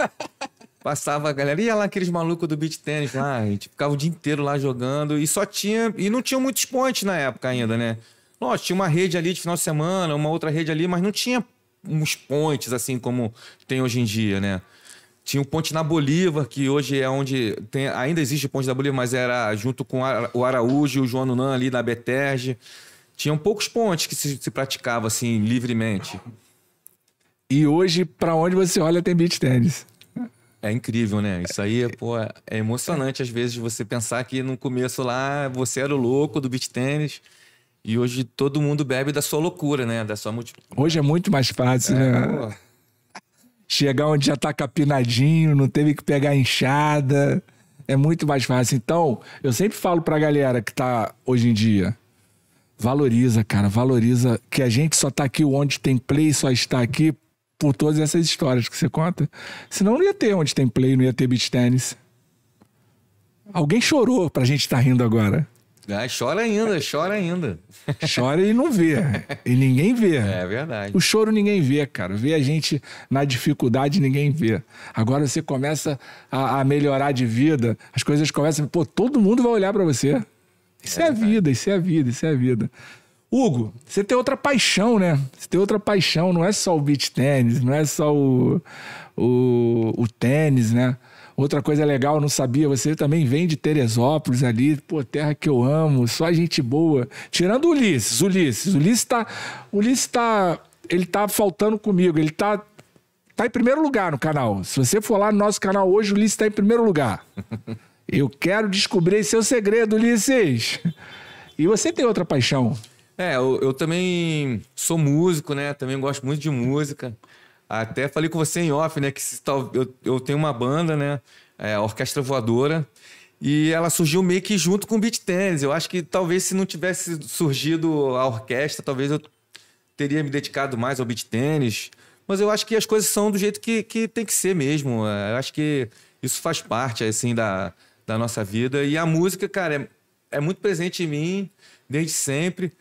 Passava a galera, ia lá aqueles malucos do beat tênis lá, a gente ficava o dia inteiro lá jogando e só tinha. E não tinha muitos pontes na época ainda, né? Lógico, tinha uma rede ali de final de semana, uma outra rede ali, mas não tinha uns pontes assim como tem hoje em dia, né? Tinha o Ponte na Bolívar, que hoje é onde tem, ainda existe o Ponte da Bolívar, mas era junto com o Araújo e o João Nunan ali na Beterge. Tinham poucos pontes que se, se praticava assim livremente. E hoje, para onde você olha, tem beach tênis. É incrível, né? Isso aí, pô, é, é emocionante às vezes você pensar que no começo lá você era o louco do beach tênis e hoje todo mundo bebe da sua loucura, né? Da sua multi... Hoje é muito mais fácil, é, né? Pô. Chegar onde já tá capinadinho, não teve que pegar inchada. É muito mais fácil. Então, eu sempre falo pra galera que tá hoje em dia, Valoriza, cara, valoriza. Que a gente só tá aqui onde tem play, só está aqui por todas essas histórias que você conta. Senão não ia ter onde tem play, não ia ter beach tennis. Alguém chorou pra gente estar tá rindo agora. Ah, chora ainda, chora ainda. Chora e não vê. E ninguém vê. É verdade. O choro ninguém vê, cara. Vê a gente na dificuldade, ninguém vê. Agora você começa a, a melhorar de vida, as coisas começam. Pô, todo mundo vai olhar para você. Isso é, é a vida, isso é a vida, isso é a vida. Hugo, você tem outra paixão, né? Você tem outra paixão, não é só o beach tênis, não é só o, o, o tênis, né? Outra coisa é legal, não sabia, você também vem de Teresópolis ali, pô, terra que eu amo, só gente boa. Tirando o Ulisses, Ulisses, Ulisses tá, Ulisses tá, ele tá faltando comigo, ele tá tá em primeiro lugar no canal. Se você for lá no nosso canal hoje, o Ulisses tá em primeiro lugar. Eu quero descobrir seu segredo, Ulisses. E você tem outra paixão? É, eu, eu, também sou músico, né? Também gosto muito de música. Até falei com você em off, né? Que eu, eu tenho uma banda, né? É, Orquestra Voadora. E ela surgiu meio que junto com o Beat Tennis. Eu acho que talvez se não tivesse surgido a orquestra, talvez eu teria me dedicado mais ao Beat Tennis. Mas eu acho que as coisas são do jeito que, que tem que ser mesmo. É, eu acho que isso faz parte, assim, da, da nossa vida. E a música, cara, é, é muito presente em mim desde sempre.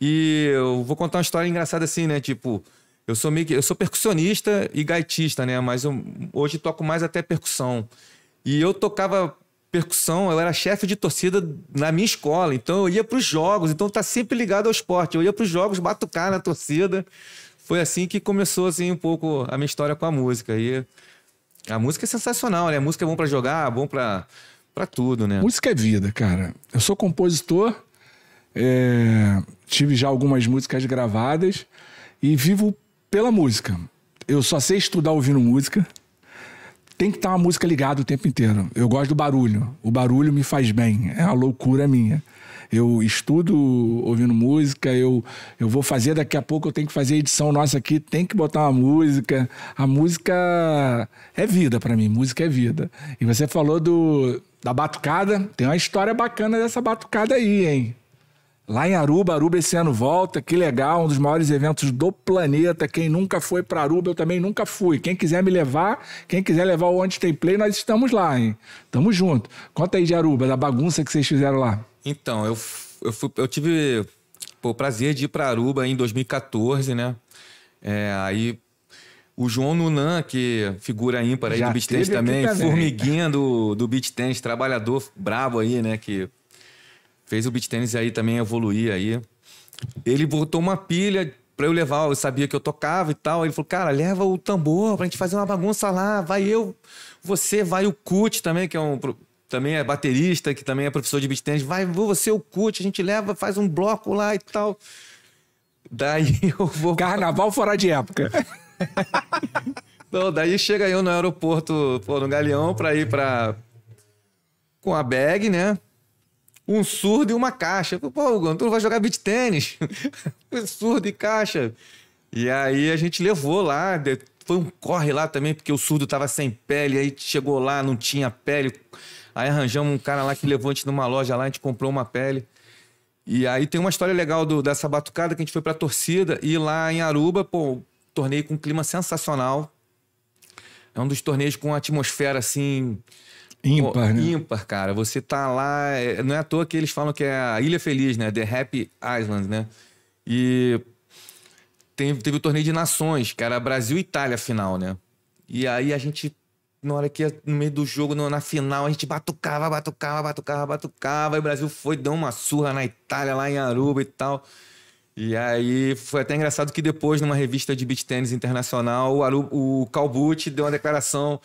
E eu vou contar uma história engraçada assim, né? Tipo, eu sou meio que, eu sou percussionista e gaitista, né? Mas eu, hoje toco mais até percussão. E eu tocava percussão, eu era chefe de torcida na minha escola, então eu ia para os jogos, então tá sempre ligado ao esporte. Eu ia para os jogos batucar na torcida. Foi assim que começou assim um pouco a minha história com a música. E a música é sensacional, né? A música é bom para jogar, bom para para tudo, né? Música é vida, cara. Eu sou compositor, é... tive já algumas músicas gravadas e vivo pela música. Eu só sei estudar ouvindo música. Tem que estar uma música ligada o tempo inteiro. Eu gosto do barulho. O barulho me faz bem. É uma loucura minha. Eu estudo ouvindo música, eu, eu vou fazer, daqui a pouco eu tenho que fazer a edição nossa aqui, tem que botar uma música. A música é vida para mim, música é vida. E você falou do, da batucada. Tem uma história bacana dessa batucada aí, hein? Lá em Aruba, Aruba esse ano volta, que legal, um dos maiores eventos do planeta. Quem nunca foi para Aruba, eu também nunca fui. Quem quiser me levar, quem quiser levar o Onde Tem Play, nós estamos lá, hein? Tamo junto. Conta aí de Aruba, da bagunça que vocês fizeram lá. Então, eu, eu, fui, eu tive pô, o prazer de ir para Aruba em 2014, né? É, aí o João Nunan, que figura ímpar aí Já do beat tennis também, também, formiguinha do, do beat tennis, trabalhador brabo aí, né? Que fez o beat tennis aí também evoluir aí. Ele botou uma pilha pra eu levar, eu sabia que eu tocava e tal. Ele falou, cara, leva o tambor pra gente fazer uma bagunça lá. Vai eu, você, vai o Cut também, que é um também é baterista, que também é professor de beat tennis. Vai você, o Cut, a gente leva, faz um bloco lá e tal. Daí eu vou. Carnaval fora de época. então, daí chega eu no aeroporto, pô, no Galeão, pra ir pra. com a bag, né? Um surdo e uma caixa. Pô, Hugo, tu não vai jogar beat tênis? surdo e caixa. E aí a gente levou lá, foi um corre lá também, porque o surdo tava sem pele, aí chegou lá, não tinha pele. Aí arranjamos um cara lá que levou a gente numa loja lá, a gente comprou uma pele. E aí tem uma história legal do, dessa batucada que a gente foi pra torcida e lá em Aruba, pô, torneio com um clima sensacional. É um dos torneios com uma atmosfera assim. Ímpar, oh, né? Ímpar, cara. Você tá lá. É, não é à toa que eles falam que é a Ilha Feliz, né? The Happy Island, né? E tem, teve o torneio de nações, cara, Brasil e Itália final, né? E aí a gente, na hora que no meio do jogo, na final, a gente batucava, batucava, batucava, batucava. E o Brasil foi, deu uma surra na Itália, lá em Aruba e tal. E aí foi até engraçado que depois, numa revista de beat tênis internacional, o, Aru, o deu uma declaração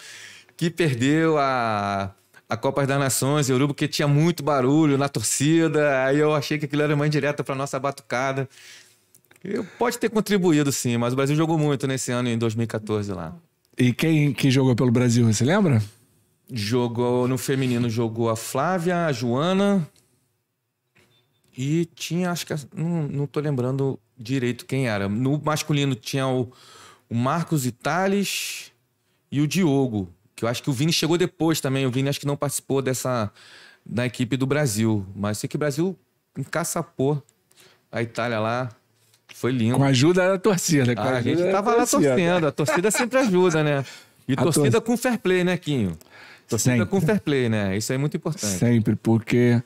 que perdeu a, a Copa das Nações, Urubu, porque tinha muito barulho na torcida. Aí eu achei que aquilo era uma indireta para nossa batucada. Eu, pode ter contribuído, sim, mas o Brasil jogou muito nesse ano, em 2014, lá. E quem, quem jogou pelo Brasil, você lembra? Jogou no feminino, jogou a Flávia, a Joana, e tinha, acho que. Não, não tô lembrando direito quem era. No masculino tinha o, o Marcos Itales e o Diogo. Que eu acho que o Vini chegou depois também. O Vini acho que não participou dessa. da equipe do Brasil. Mas sei que o Brasil encaçapou a Itália lá. Foi lindo. Com a ajuda da torcida. Né? Ah, a, a, gente tava lá torcida. torcendo. A torcida sempre ajuda, né? E a torcida tor... com fair play, né, Quinho? Torcida sempre. com fair play, né? Isso é muito importante. Sempre, porque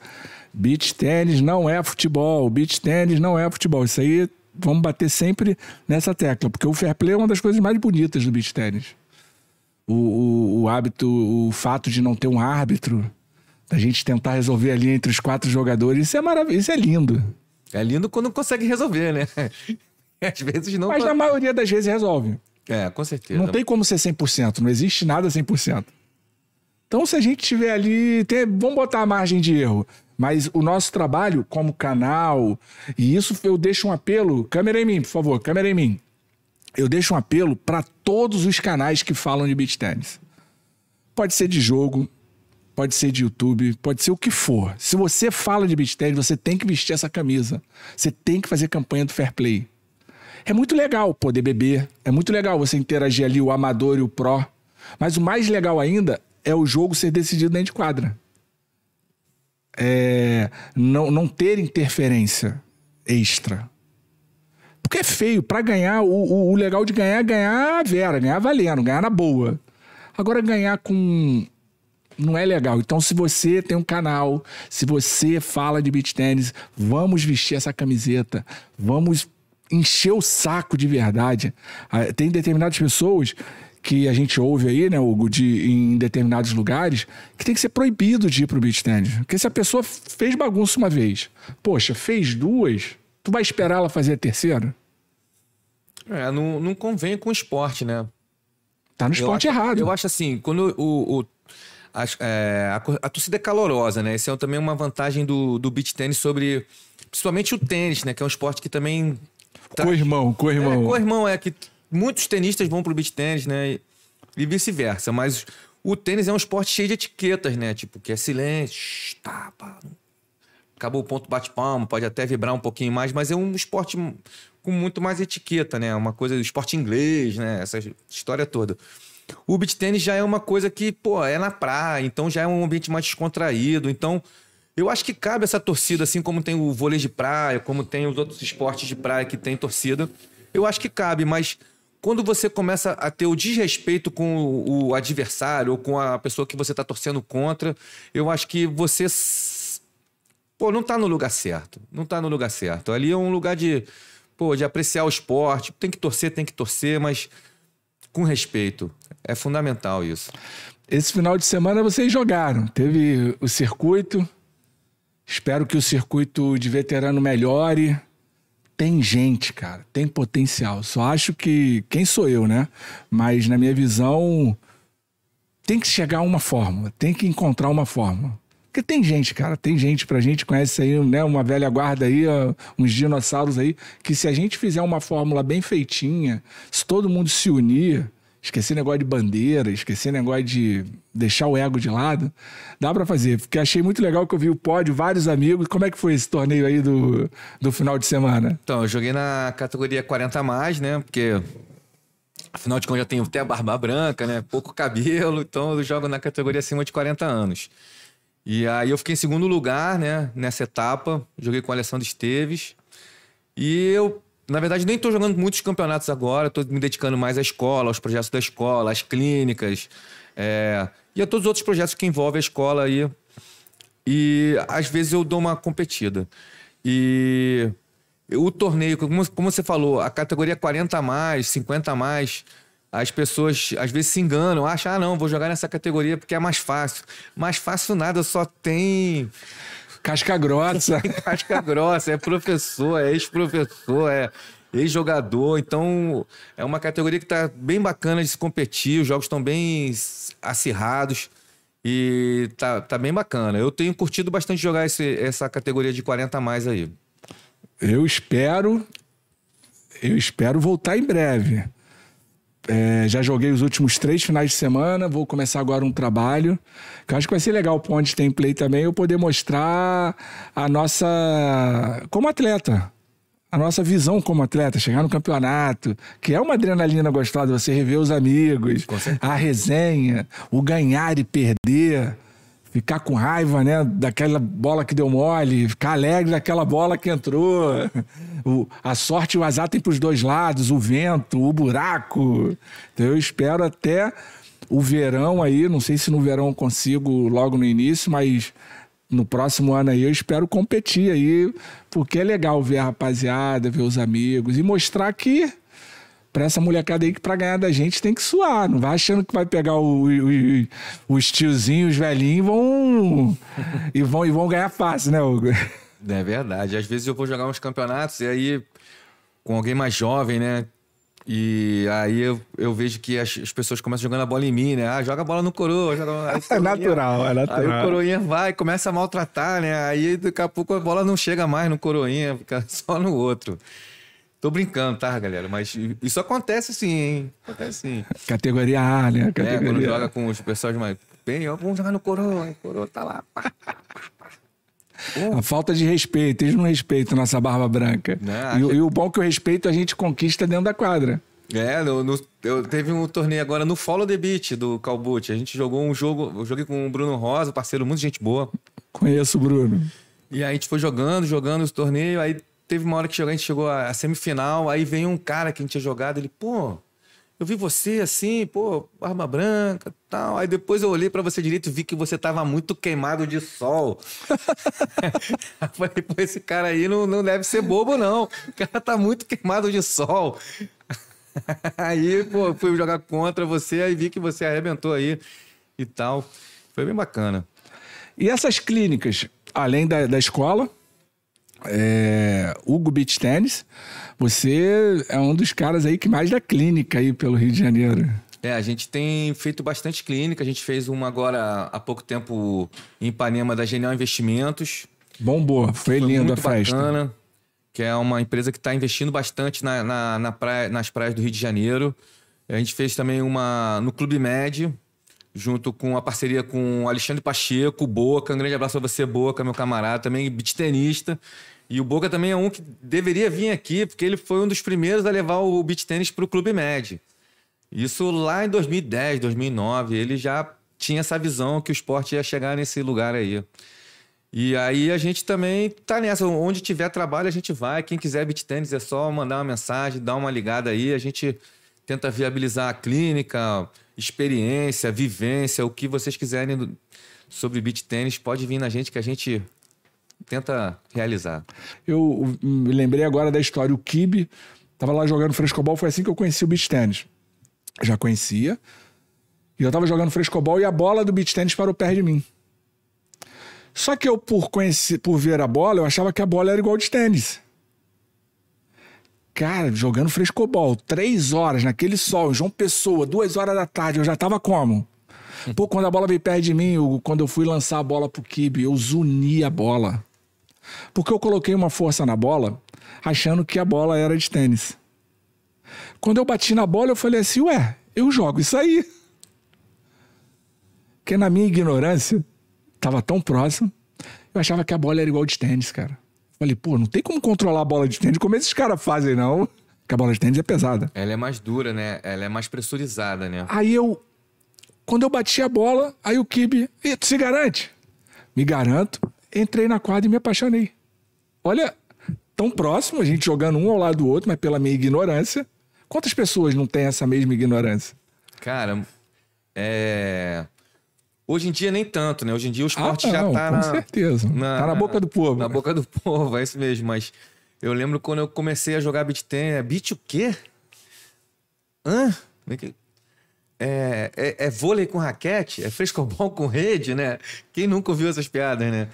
Beach tênis não é futebol, beach tênis não é futebol. Isso aí vamos bater sempre nessa tecla, porque o fair play é uma das coisas mais bonitas do beach tênis. O, o, o, hábito, o fato de não ter um árbitro, da gente tentar resolver ali entre os quatro jogadores, isso é maravilhoso, isso é lindo. É lindo quando consegue resolver, né? Às vezes não. Mas na maioria das vezes resolve. É, com certeza. Não tem como ser 100%, não existe nada 100%. Então, se a gente tiver ali, tem, vamos botar a margem de erro. Mas o nosso trabalho como canal, e isso eu deixo um apelo, câmera em mim, por favor, câmera em mim. Eu deixo um apelo para todos os canais que falam de beach tennis. Pode ser de jogo, pode ser de YouTube, pode ser o que for. Se você fala de beach tennis, você tem que vestir essa camisa. Você tem que fazer campanha do fair play. É muito legal poder beber, é muito legal você interagir ali o amador e o pró. Mas o mais legal ainda é o jogo ser decidido dentro de quadra é, não, não ter interferência extra. Porque é feio. Para ganhar, o, o, o, legal de ganhar é ganhar a Vera, ganhar valendo, ganhar na boa. Agora, ganhar com. Não é legal. Então, se você tem um canal, se você fala de beach tênis, vamos vestir essa camiseta, vamos encher o saco de verdade. Ah, tem determinadas pessoas que a gente ouve aí, né, Hugo, de, em determinados lugares, que tem que ser proibido de ir pro beach tennis, Porque se a pessoa fez bagunça uma vez, poxa, fez duas, tu vai esperar ela fazer a terceira? É, não, não convém com o esporte, né? Tá no esporte eu acho, errado. Eu acho assim, quando o, o a, é, a, a, torcida é calorosa, né? Isso é também uma vantagem do, do beach tênis sobre. Principalmente o tênis, né? Que é um esporte que também. Tá... Co-irmão, co-irmão. É, co-irmão é que muitos tenistas vão pro beach tênis, né? E vice-versa. Mas o tênis é um esporte cheio de etiquetas, né? Tipo, que é silêncio, tapa. Acabou o ponto bate-palma, pode até vibrar um pouquinho mais, mas é um esporte com muito mais etiqueta, né? Uma coisa do esporte inglês, né? Essa história toda. O beach tênis já é uma coisa que, pô, é na praia, então já é um ambiente mais descontraído. Então, eu acho que cabe essa torcida, assim como tem o vôlei de praia, como tem os outros esportes de praia que tem torcida. Eu acho que cabe, mas quando você começa a ter o desrespeito com o adversário ou com a pessoa que você está torcendo contra, eu acho que você. Pô, não está no lugar certo. Não está no lugar certo. Ali é um lugar de. Pô, de apreciar o esporte. Tem que torcer, tem que torcer, mas com respeito. É fundamental isso. Esse final de semana vocês jogaram. Teve o circuito. Espero que o circuito de veterano melhore tem gente, cara, tem potencial. Só acho que quem sou eu, né? Mas na minha visão tem que chegar a uma fórmula, tem que encontrar uma fórmula. Porque tem gente, cara, tem gente pra gente conhece aí, né, uma velha guarda aí, uns dinossauros aí, que se a gente fizer uma fórmula bem feitinha, se todo mundo se unir, esquecer negócio de bandeira, esquecer negócio de deixar o ego de lado. Dá para fazer, porque achei muito legal que eu vi o pódio, vários amigos. Como é que foi esse torneio aí do, do final de semana? Então, eu joguei na categoria 40 mais, né? Porque afinal de contas já tenho até a barba branca, né? Pouco cabelo, então eu jogo na categoria acima de 40 anos. E aí eu fiquei em segundo lugar, né, nessa etapa, joguei com o Alessandro Esteves. E eu na verdade, nem estou jogando muitos campeonatos agora, estou me dedicando mais à escola, aos projetos da escola, às clínicas, é, e a todos os outros projetos que envolvem a escola aí. E às vezes eu dou uma competida. E o torneio, como, como você falou, a categoria 40 é a mais, 50 a mais, as pessoas às vezes se enganam, acham, ah, não, vou jogar nessa categoria porque é mais fácil. Mais fácil nada, só tem Casca grossa. Casca grossa, é professor, é ex-professor, é ex-jogador. Então, é uma categoria que está bem bacana de se competir. Os jogos estão bem acirrados. E tá, tá bem bacana. Eu tenho curtido bastante jogar esse, essa categoria de 40 a mais aí. Eu espero. Eu espero voltar em breve. É, já joguei os últimos três finais de semana, vou começar agora um trabalho. Que eu acho que vai ser legal para onde tem play também eu poder mostrar a nossa. como atleta. A nossa visão como atleta, chegar no campeonato, que é uma adrenalina gostosa, você rever os amigos, a resenha, o ganhar e perder ficar com raiva, né, daquela bola que deu mole, ficar alegre daquela bola que entrou. O, a sorte e o azar tem para os dois lados, o vento, o buraco. Então eu espero até o verão aí, não sei se no verão eu consigo logo no início, mas no próximo ano aí eu espero competir aí, porque é legal ver a rapaziada, ver os amigos e mostrar que para essa molecada aí que para ganhar da gente tem que suar. Não vai achando que vai pegar o, o, os tiozinhos, os velhinhos vão, e vão e vão ganhar fácil, né, Hugo? É verdade. Às vezes eu vou jogar uns campeonatos e aí com alguém mais jovem, né? E aí eu, eu vejo que as, as, pessoas começam jogando a bola em mim, né? Ah, joga a bola no coroa. Joga... é natural, é natural. Aí o coroinha vai, começa a maltratar, né? Aí daqui a pouco a bola não chega mais no coroinha, fica só no outro. Tô brincando, tá, galera? Mas isso acontece sim, hein? Acontece sim. Categoria A, né? Categoria... É, quando joga com os pessoais mais. Bem, ó, vamos jogar no coroa, hein? Coroa tá lá. Oh. A falta de respeito, eles não respeitam nossa barba branca. Não, né, e, e, o bom é que o respeito a gente conquista dentro da quadra. É, no, no, eu teve um torneio agora no Follow the Beat do Calbute. A gente jogou um jogo, eu joguei com o Bruno Rosa, parceiro, muito gente boa. Conheço o Bruno. E aí a gente foi jogando, jogando os torneios, aí teve uma hora que chegou, a gente chegou à semifinal, aí vem um cara que a gente tinha jogado, ele, pô, eu vi você assim, pô, barba branca tal. Aí depois eu olhei para você direito e vi que você tava muito queimado de sol. falei, pô, esse cara aí não, não deve ser bobo, não. O cara tá muito queimado de sol. aí, pô, fui jogar contra você, aí vi que você arrebentou aí e tal. Foi bem bacana. E essas clínicas, além da, da escola, é, Hugo Beach Tennis, você é um dos caras aí que mais dá clínica aí pelo Rio de Janeiro. É, a gente tem feito bastante clínica. A gente fez uma agora há pouco tempo em Ipanema da Genial Investimentos. Bombou, foi, foi linda a festa. Bacana, que é uma empresa que está investindo bastante na, na, na praia, nas praias do Rio de Janeiro. A gente fez também uma no Clube Med, junto com a parceria com Alexandre Pacheco, Boca. Um grande abraço a você, Boca, meu camarada, também tenista. E o Boca também é um que deveria vir aqui, porque ele foi um dos primeiros a levar o beach tênis para o Clube Med. Isso lá em 2010, 2009, ele já tinha essa visão que o esporte ia chegar nesse lugar aí. E aí a gente também tá nessa. Onde tiver trabalho, a gente vai. Quem quiser beat tênis é só mandar uma mensagem, dar uma ligada aí. A gente tenta viabilizar a clínica, experiência, vivência, o que vocês quiserem sobre beat tênis, pode vir na gente que a gente tenta realizar. Eu me lembrei agora da história. O Kibe estava lá jogando frescobol, foi assim que eu conheci o beach tennis. já conhecia. E eu estava jogando frescobol e a bola do beach tennis parou perto de mim. Só que eu, por, conhecer, por ver a bola, eu achava que a bola era igual de tênis. Cara, jogando frescobol, três horas naquele sol, João Pessoa, duas horas da tarde, eu já tava como? Pô, quando a bola veio perto de mim, eu, quando eu fui lançar a bola pro Kibe, eu zuni a bola. Porque eu coloquei uma força na bola, achando que a bola era de tênis. Quando eu bati na bola, eu falei assim: ué, eu jogo isso aí. Porque na minha ignorância, estava tão próximo, eu achava que a bola era igual de tênis, cara. Falei, pô, não tem como controlar a bola de tênis como esses caras fazem, não. Porque a bola de tênis é pesada. Ela é mais dura, né? Ela é mais pressurizada, né? Aí eu. Quando eu bati a bola, aí o Kibe. Tu se garante? Me garanto entrei na quadra e me apaixonei. Olha, tão próximo, a gente jogando um ao lado do outro, mas pela minha ignorância. Quantas pessoas não têm essa mesma ignorância? Cara, é. Hoje em dia nem tanto, né? Hoje em dia o ah, esporte ah, não, já tá com na, certeza. Na, tá na boca do povo. Na boca do povo, é isso mesmo. Mas eu lembro quando eu comecei a jogar beat ten é Beat o quê? Hã? É, é, é, é vôlei com raquete? É frescobol com rede, né? Quem nunca ouviu essas piadas, né?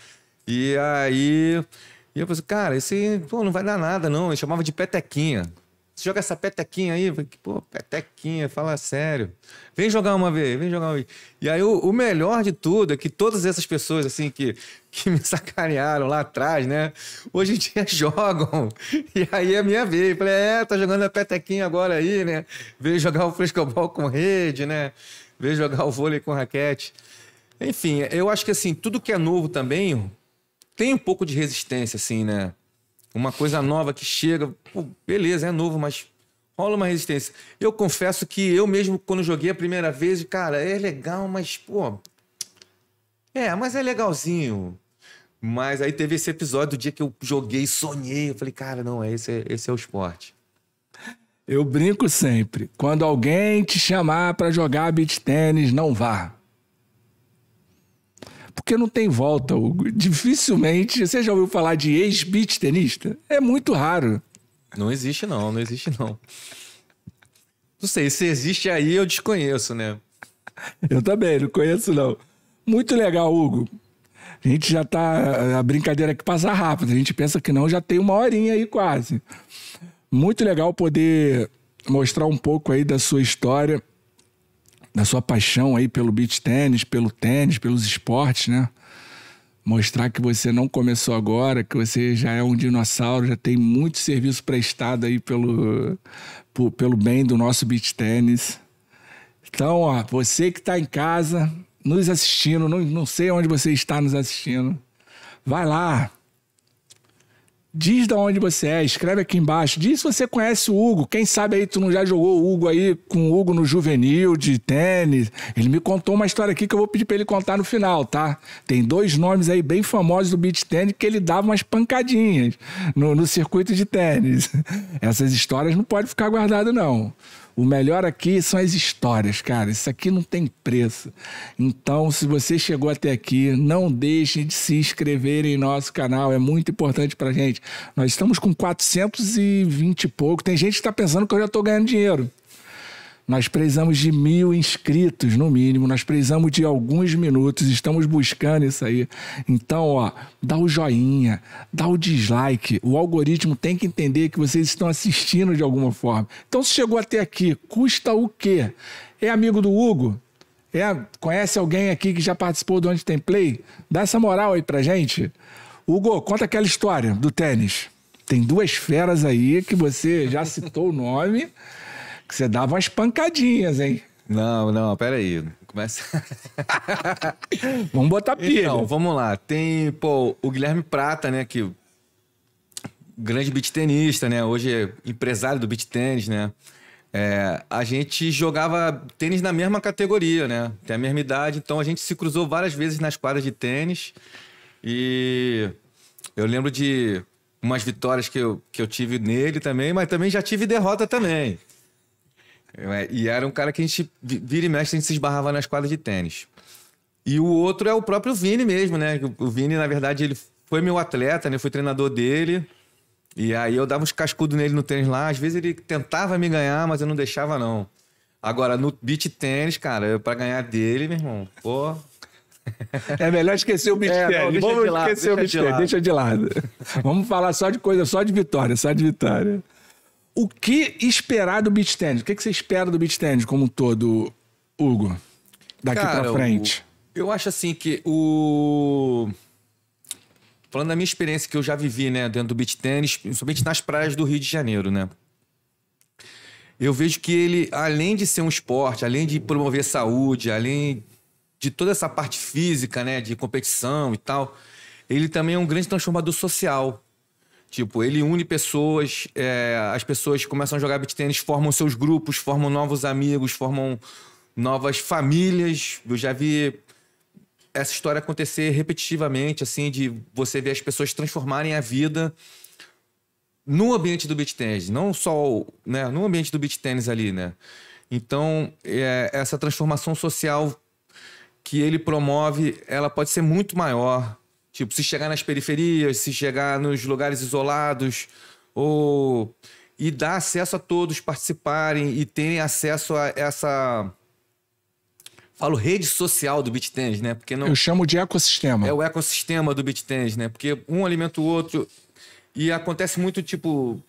E aí. E eu falei, assim, cara, esse pô, não vai dar nada, não. Ele chamava de petequinha. Você joga essa petequinha aí? Falei, pô, petequinha, fala sério. Vem jogar uma vez, vem jogar uma vez. E aí o, o, melhor de tudo é que todas essas pessoas, assim, que, que me sacanearam lá atrás, né? Hoje em dia jogam. E aí é minha vez. falei, é, tá jogando a petequinha agora aí, né? Veio jogar o frescobol com rede, né? Veio jogar o vôlei com raquete. Enfim, eu acho que assim, tudo que é novo também, tem um pouco de resistência, assim, né? Uma coisa nova que chega, pô, beleza, é novo, mas rola uma resistência. Eu confesso que eu mesmo, quando joguei a primeira vez, cara, é legal, mas, pô. É, mas é legalzinho. Mas aí teve esse episódio do dia que eu joguei, sonhei. Eu falei, cara, não, é esse é, esse é o esporte. Eu brinco sempre. Quando alguém te chamar para jogar beach tênis, não vá porque não tem volta, Hugo. Dificilmente. Você já ouviu falar de ex-beach tenista? É muito raro. Não existe, não, não existe, não. Não sei, se existe aí, eu desconheço, né? Eu também, não conheço, não. Muito legal, Hugo. A gente já tá. A brincadeira é que passa rápido. A gente pensa que não, já tem uma horinha aí quase. Muito legal poder mostrar um pouco aí da sua história da sua paixão aí pelo beach tênis, pelo tênis, pelos esportes, né? Mostrar que você não começou agora, que você já é um dinossauro, já tem muito serviço prestado aí pelo, pelo bem do nosso beach tênis. Então, ó, você que está em casa, nos assistindo, não, não sei onde você está nos assistindo, vai lá, Diz de onde você é, escreve aqui embaixo. Diz se você conhece o Hugo. Quem sabe aí tu não já jogou o Hugo aí com o Hugo no juvenil de tênis. Ele me contou uma história aqui que eu vou pedir para ele contar no final, tá? Tem dois nomes aí bem famosos do beach tênis que ele dava umas pancadinhas no, no circuito de tênis. Essas histórias não pode ficar guardado não. O melhor aqui são as histórias, cara. Isso aqui não tem preço. Então, se você chegou até aqui, não deixe de se inscrever em nosso canal. É muito importante pra gente. Nós estamos com 420 e pouco. Tem gente que está pensando que eu já estou ganhando dinheiro. Nós precisamos de mil inscritos, no mínimo. Nós precisamos de alguns minutos. Estamos buscando isso aí. Então, ó, dá o joinha, dá o dislike. O algoritmo tem que entender que vocês estão assistindo de alguma forma. Então, se chegou até aqui, custa o quê? É amigo do Hugo? É, conhece alguém aqui que já participou do Onde Tem Play? Dá essa moral aí pra gente. Hugo, conta aquela história do tênis. Tem duas feras aí que você já citou o nome que você dava umas pancadinhas, hein? Não, não, peraí. Começa. vamos botar pilha. Então, vamos lá. Tem, pô, o Guilherme Prata, né, que grande beat tenista, né? Hoje é empresário do beat tênis, né? É, a gente jogava tênis na mesma categoria, né? Tem a mesma idade, então a gente se cruzou várias vezes nas quadras de tênis. E eu lembro de umas vitórias que eu, que eu tive nele também, mas também já tive derrota também. É, e era um cara que a gente vira e mexe, a gente se esbarrava nas quadras de tênis. E o outro é o próprio Vini mesmo, né? O Vini, na verdade, ele foi meu atleta, né? Eu fui treinador dele. E aí eu dava uns cascudos nele no tênis lá. Às vezes ele tentava me ganhar, mas eu não deixava, não. Agora, no beat tênis, cara, para ganhar dele, meu irmão, pô, é melhor esquecer o beach é, Vamos de esquecer o beach tênis deixa de lado. Vamos falar só de coisa, só de vitória, só de vitória. O que esperar do beach tennis? O que, é que você espera do beach tennis como um todo, Hugo? Daqui Cara, pra frente. O, eu acho assim que o. Falando da minha experiência que eu já vivi, né, dentro do beach tênis, principalmente nas praias do Rio de Janeiro, né? Eu vejo que ele, além de ser um esporte, além de promover saúde, além de toda essa parte física, né, de competição e tal, ele também é um grande transformador social. Tipo, ele une pessoas, é, as pessoas começam a jogar beat tênis, formam seus grupos, formam novos amigos, formam novas famílias. Eu já vi essa história acontecer repetitivamente, assim, de você ver as pessoas transformarem a vida no ambiente do beat tênis, não só né, no ambiente do beat tênis ali, né? Então, é, essa transformação social que ele promove, ela pode ser muito maior Tipo, se chegar nas periferias, se chegar nos lugares isolados, ou e dar acesso a todos participarem e terem acesso a essa falo rede social do beat né? Porque não Eu chamo de ecossistema. É o ecossistema do beat né? Porque um alimenta o outro e acontece muito tipo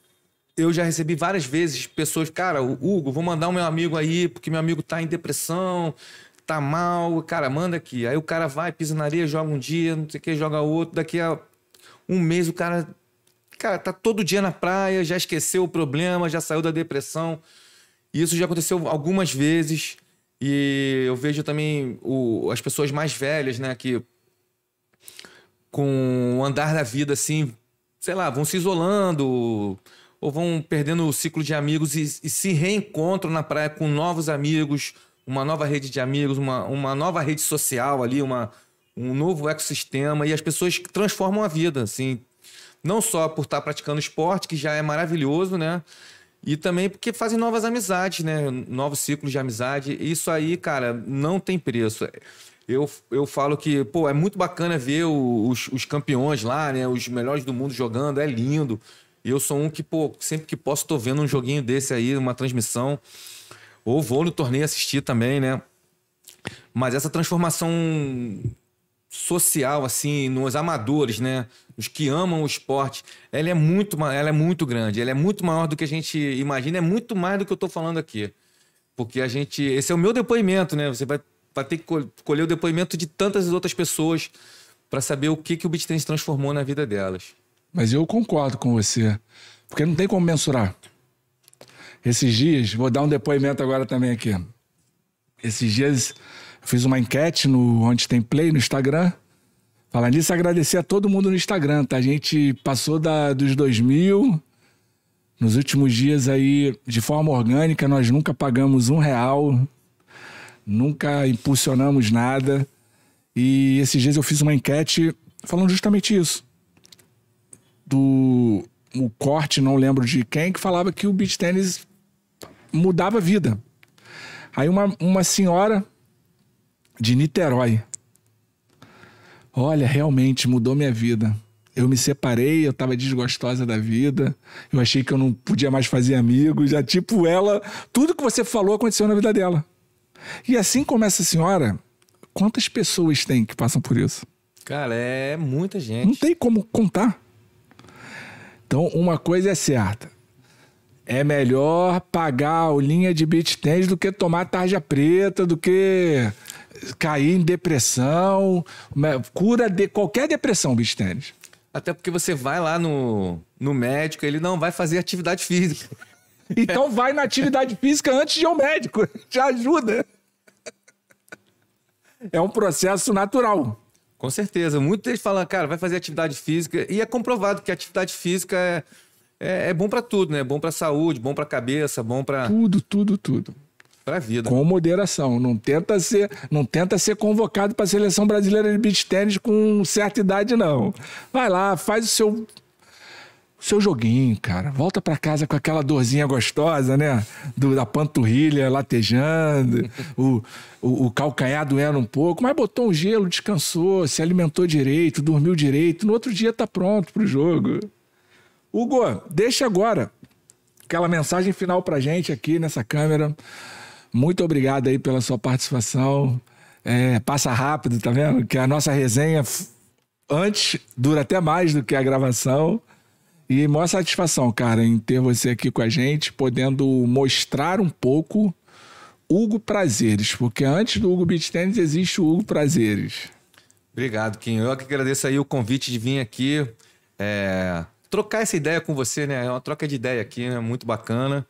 eu já recebi várias vezes pessoas, cara, Hugo, vou mandar o meu amigo aí, porque meu amigo tá em depressão, tá mal, cara, manda aqui. Aí o cara vai, pisa na areia, joga um dia, não sei o que, joga outro. Daqui a um mês o cara, cara, tá todo dia na praia, já esqueceu o problema, já saiu da depressão. E isso já aconteceu algumas vezes. E eu vejo também o, as pessoas mais velhas, né, que com o andar da vida assim, sei lá, vão se isolando ou vão perdendo o ciclo de amigos e, e se reencontram na praia com novos amigos, uma nova rede de amigos, uma, uma nova rede social ali, uma, um novo ecossistema e as pessoas transformam a vida, assim, não só por estar tá praticando esporte, que já é maravilhoso, né? E também porque fazem novas amizades, né? Novos ciclos de amizade. Isso aí, cara, não tem preço. Eu, eu falo que, pô, é muito bacana ver os, os campeões lá, né? Os melhores do mundo jogando, é lindo. E eu sou um que, pô, sempre que posso, tô vendo um joguinho desse aí, uma transmissão. Ou vou no torneio assistir também, né? Mas essa transformação social, assim, nos amadores, né? Os que amam o esporte, ela é muito, ela é muito grande, ela é muito maior do que a gente imagina, é muito mais do que eu estou falando aqui. Porque a gente. Esse é o meu depoimento, né? Você vai, vai ter que colher o depoimento de tantas outras pessoas para saber o que, que o beat transformou na vida delas. Mas eu concordo com você, porque não tem como mensurar. Esses dias, vou dar um depoimento agora também aqui. Esses dias eu fiz uma enquete no Onde Tem Play, no Instagram. Falando nisso, agradecer a todo mundo no Instagram, tá? A gente passou da, dos 2 mil. Nos últimos dias aí, de forma orgânica, nós nunca pagamos um real, nunca impulsionamos nada. E esses dias eu fiz uma enquete falando justamente isso. Do o corte, não lembro de quem, que falava que o beach tênis mudava a vida. Aí uma, uma senhora de Niterói. Olha, realmente mudou minha vida. Eu me separei, eu estava desgostosa da vida, eu achei que eu não podia mais fazer amigos. Já, é tipo, ela, tudo que você falou aconteceu na vida dela. E assim como essa senhora, quantas pessoas tem que passam por isso? Cara, é muita gente. Não tem como contar. Então, uma coisa é certa: é melhor pagar a linha de beach tênis do que tomar tarja preta, do que cair em depressão. Cura de qualquer depressão beach tênis. Até porque você vai lá no, no médico, ele não vai fazer atividade física. Então vai na atividade física antes de ir ao médico. Te ajuda. É um processo natural. Com certeza. Muitos falam, cara, vai fazer atividade física. E é comprovado que a atividade física é é, é bom para tudo, né? É bom para saúde, bom para cabeça, bom para tudo, tudo, tudo. Para vida. Com moderação. Não tenta ser, não tenta ser convocado para a seleção brasileira de beach tennis com certa idade não. Vai lá, faz o seu seu joguinho, cara. Volta para casa com aquela dorzinha gostosa, né? Do, da panturrilha latejando, o, o, o, calcanhar doendo um pouco, mas botou um gelo, descansou, se alimentou direito, dormiu direito. No outro dia tá pronto pro jogo. Hugo, deixa agora aquela mensagem final a gente aqui nessa câmera. Muito obrigado aí pela sua participação. É, passa rápido, tá vendo? Que a nossa resenha antes dura até mais do que a gravação. E maior satisfação, cara, em ter você aqui com a gente, podendo mostrar um pouco Hugo Prazeres, porque antes do Hugo Beat Tennis existe o Hugo Prazeres. Obrigado, Kim. Eu é que agradeço aí o convite de vir aqui. É, trocar essa ideia com você, né? É uma troca de ideia aqui, né? Muito bacana.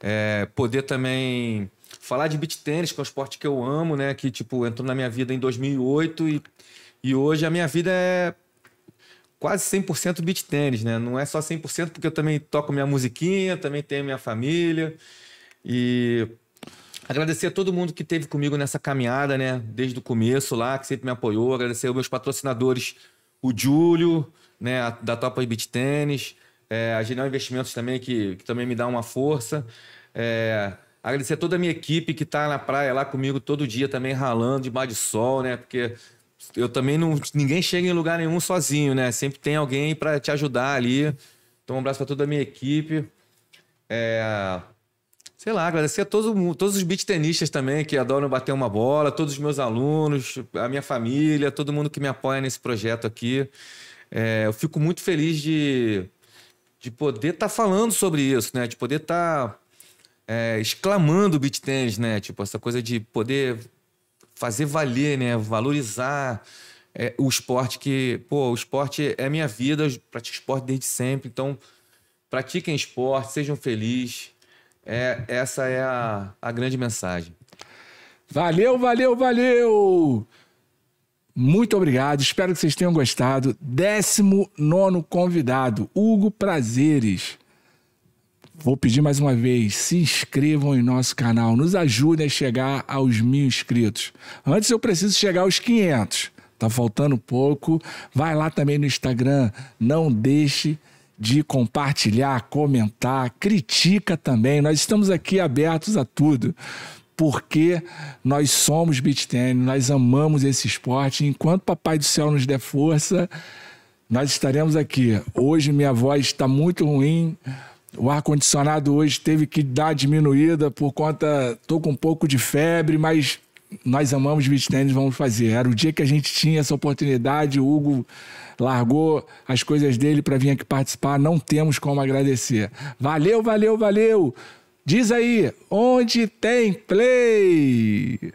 É, poder também falar de beat tênis, que é um esporte que eu amo, né? Que, tipo, entrou na minha vida em 2008 e, e hoje a minha vida é quase 100% beat tênis, né? Não é só 100% porque eu também toco minha musiquinha, também tenho minha família e... Agradecer a todo mundo que esteve comigo nessa caminhada, né? Desde o começo lá, que sempre me apoiou. Agradecer aos meus patrocinadores, o Júlio, né, da Topa Beat Tênis, é, a Genial Investimentos também, que, que também me dá uma força. É, agradecer a toda a minha equipe que está na praia lá comigo todo dia também ralando de bar de sol, né? Porque eu também não. Ninguém chega em lugar nenhum sozinho, né? Sempre tem alguém para te ajudar ali. Então, um abraço para toda a minha equipe. É, sei lá, agradecer a todo, todos os beat tenistas também que adoram bater uma bola, todos os meus alunos, a minha família, todo mundo que me apoia nesse projeto aqui. É, eu fico muito feliz de, de poder estar tá falando sobre isso, né? De poder estar tá, é, exclamando o beat tennis, né? Tipo, essa coisa de poder fazer valer, né? Valorizar é, o esporte que... Pô, o esporte é minha vida, eu pratico esporte desde sempre, então pratiquem esporte, sejam felizes. É, essa é a, a grande mensagem. Valeu, valeu, valeu! Muito obrigado, espero que vocês tenham gostado. 19 convidado, Hugo Prazeres. Vou pedir mais uma vez: se inscrevam em nosso canal, nos ajudem a chegar aos mil inscritos. Antes eu preciso chegar aos 500, tá faltando pouco. Vai lá também no Instagram, não deixe de compartilhar, comentar, critica também. Nós estamos aqui abertos a tudo porque nós somos beach tennis, nós amamos esse esporte. Enquanto Papai do Céu nos der força, nós estaremos aqui. Hoje minha voz está muito ruim. O ar-condicionado hoje teve que dar diminuída por conta. Estou com um pouco de febre, mas nós amamos beach tennis, vamos fazer. Era o dia que a gente tinha essa oportunidade, o Hugo largou as coisas dele para vir aqui participar. Não temos como agradecer. Valeu, valeu, valeu! Diz aí, onde tem play?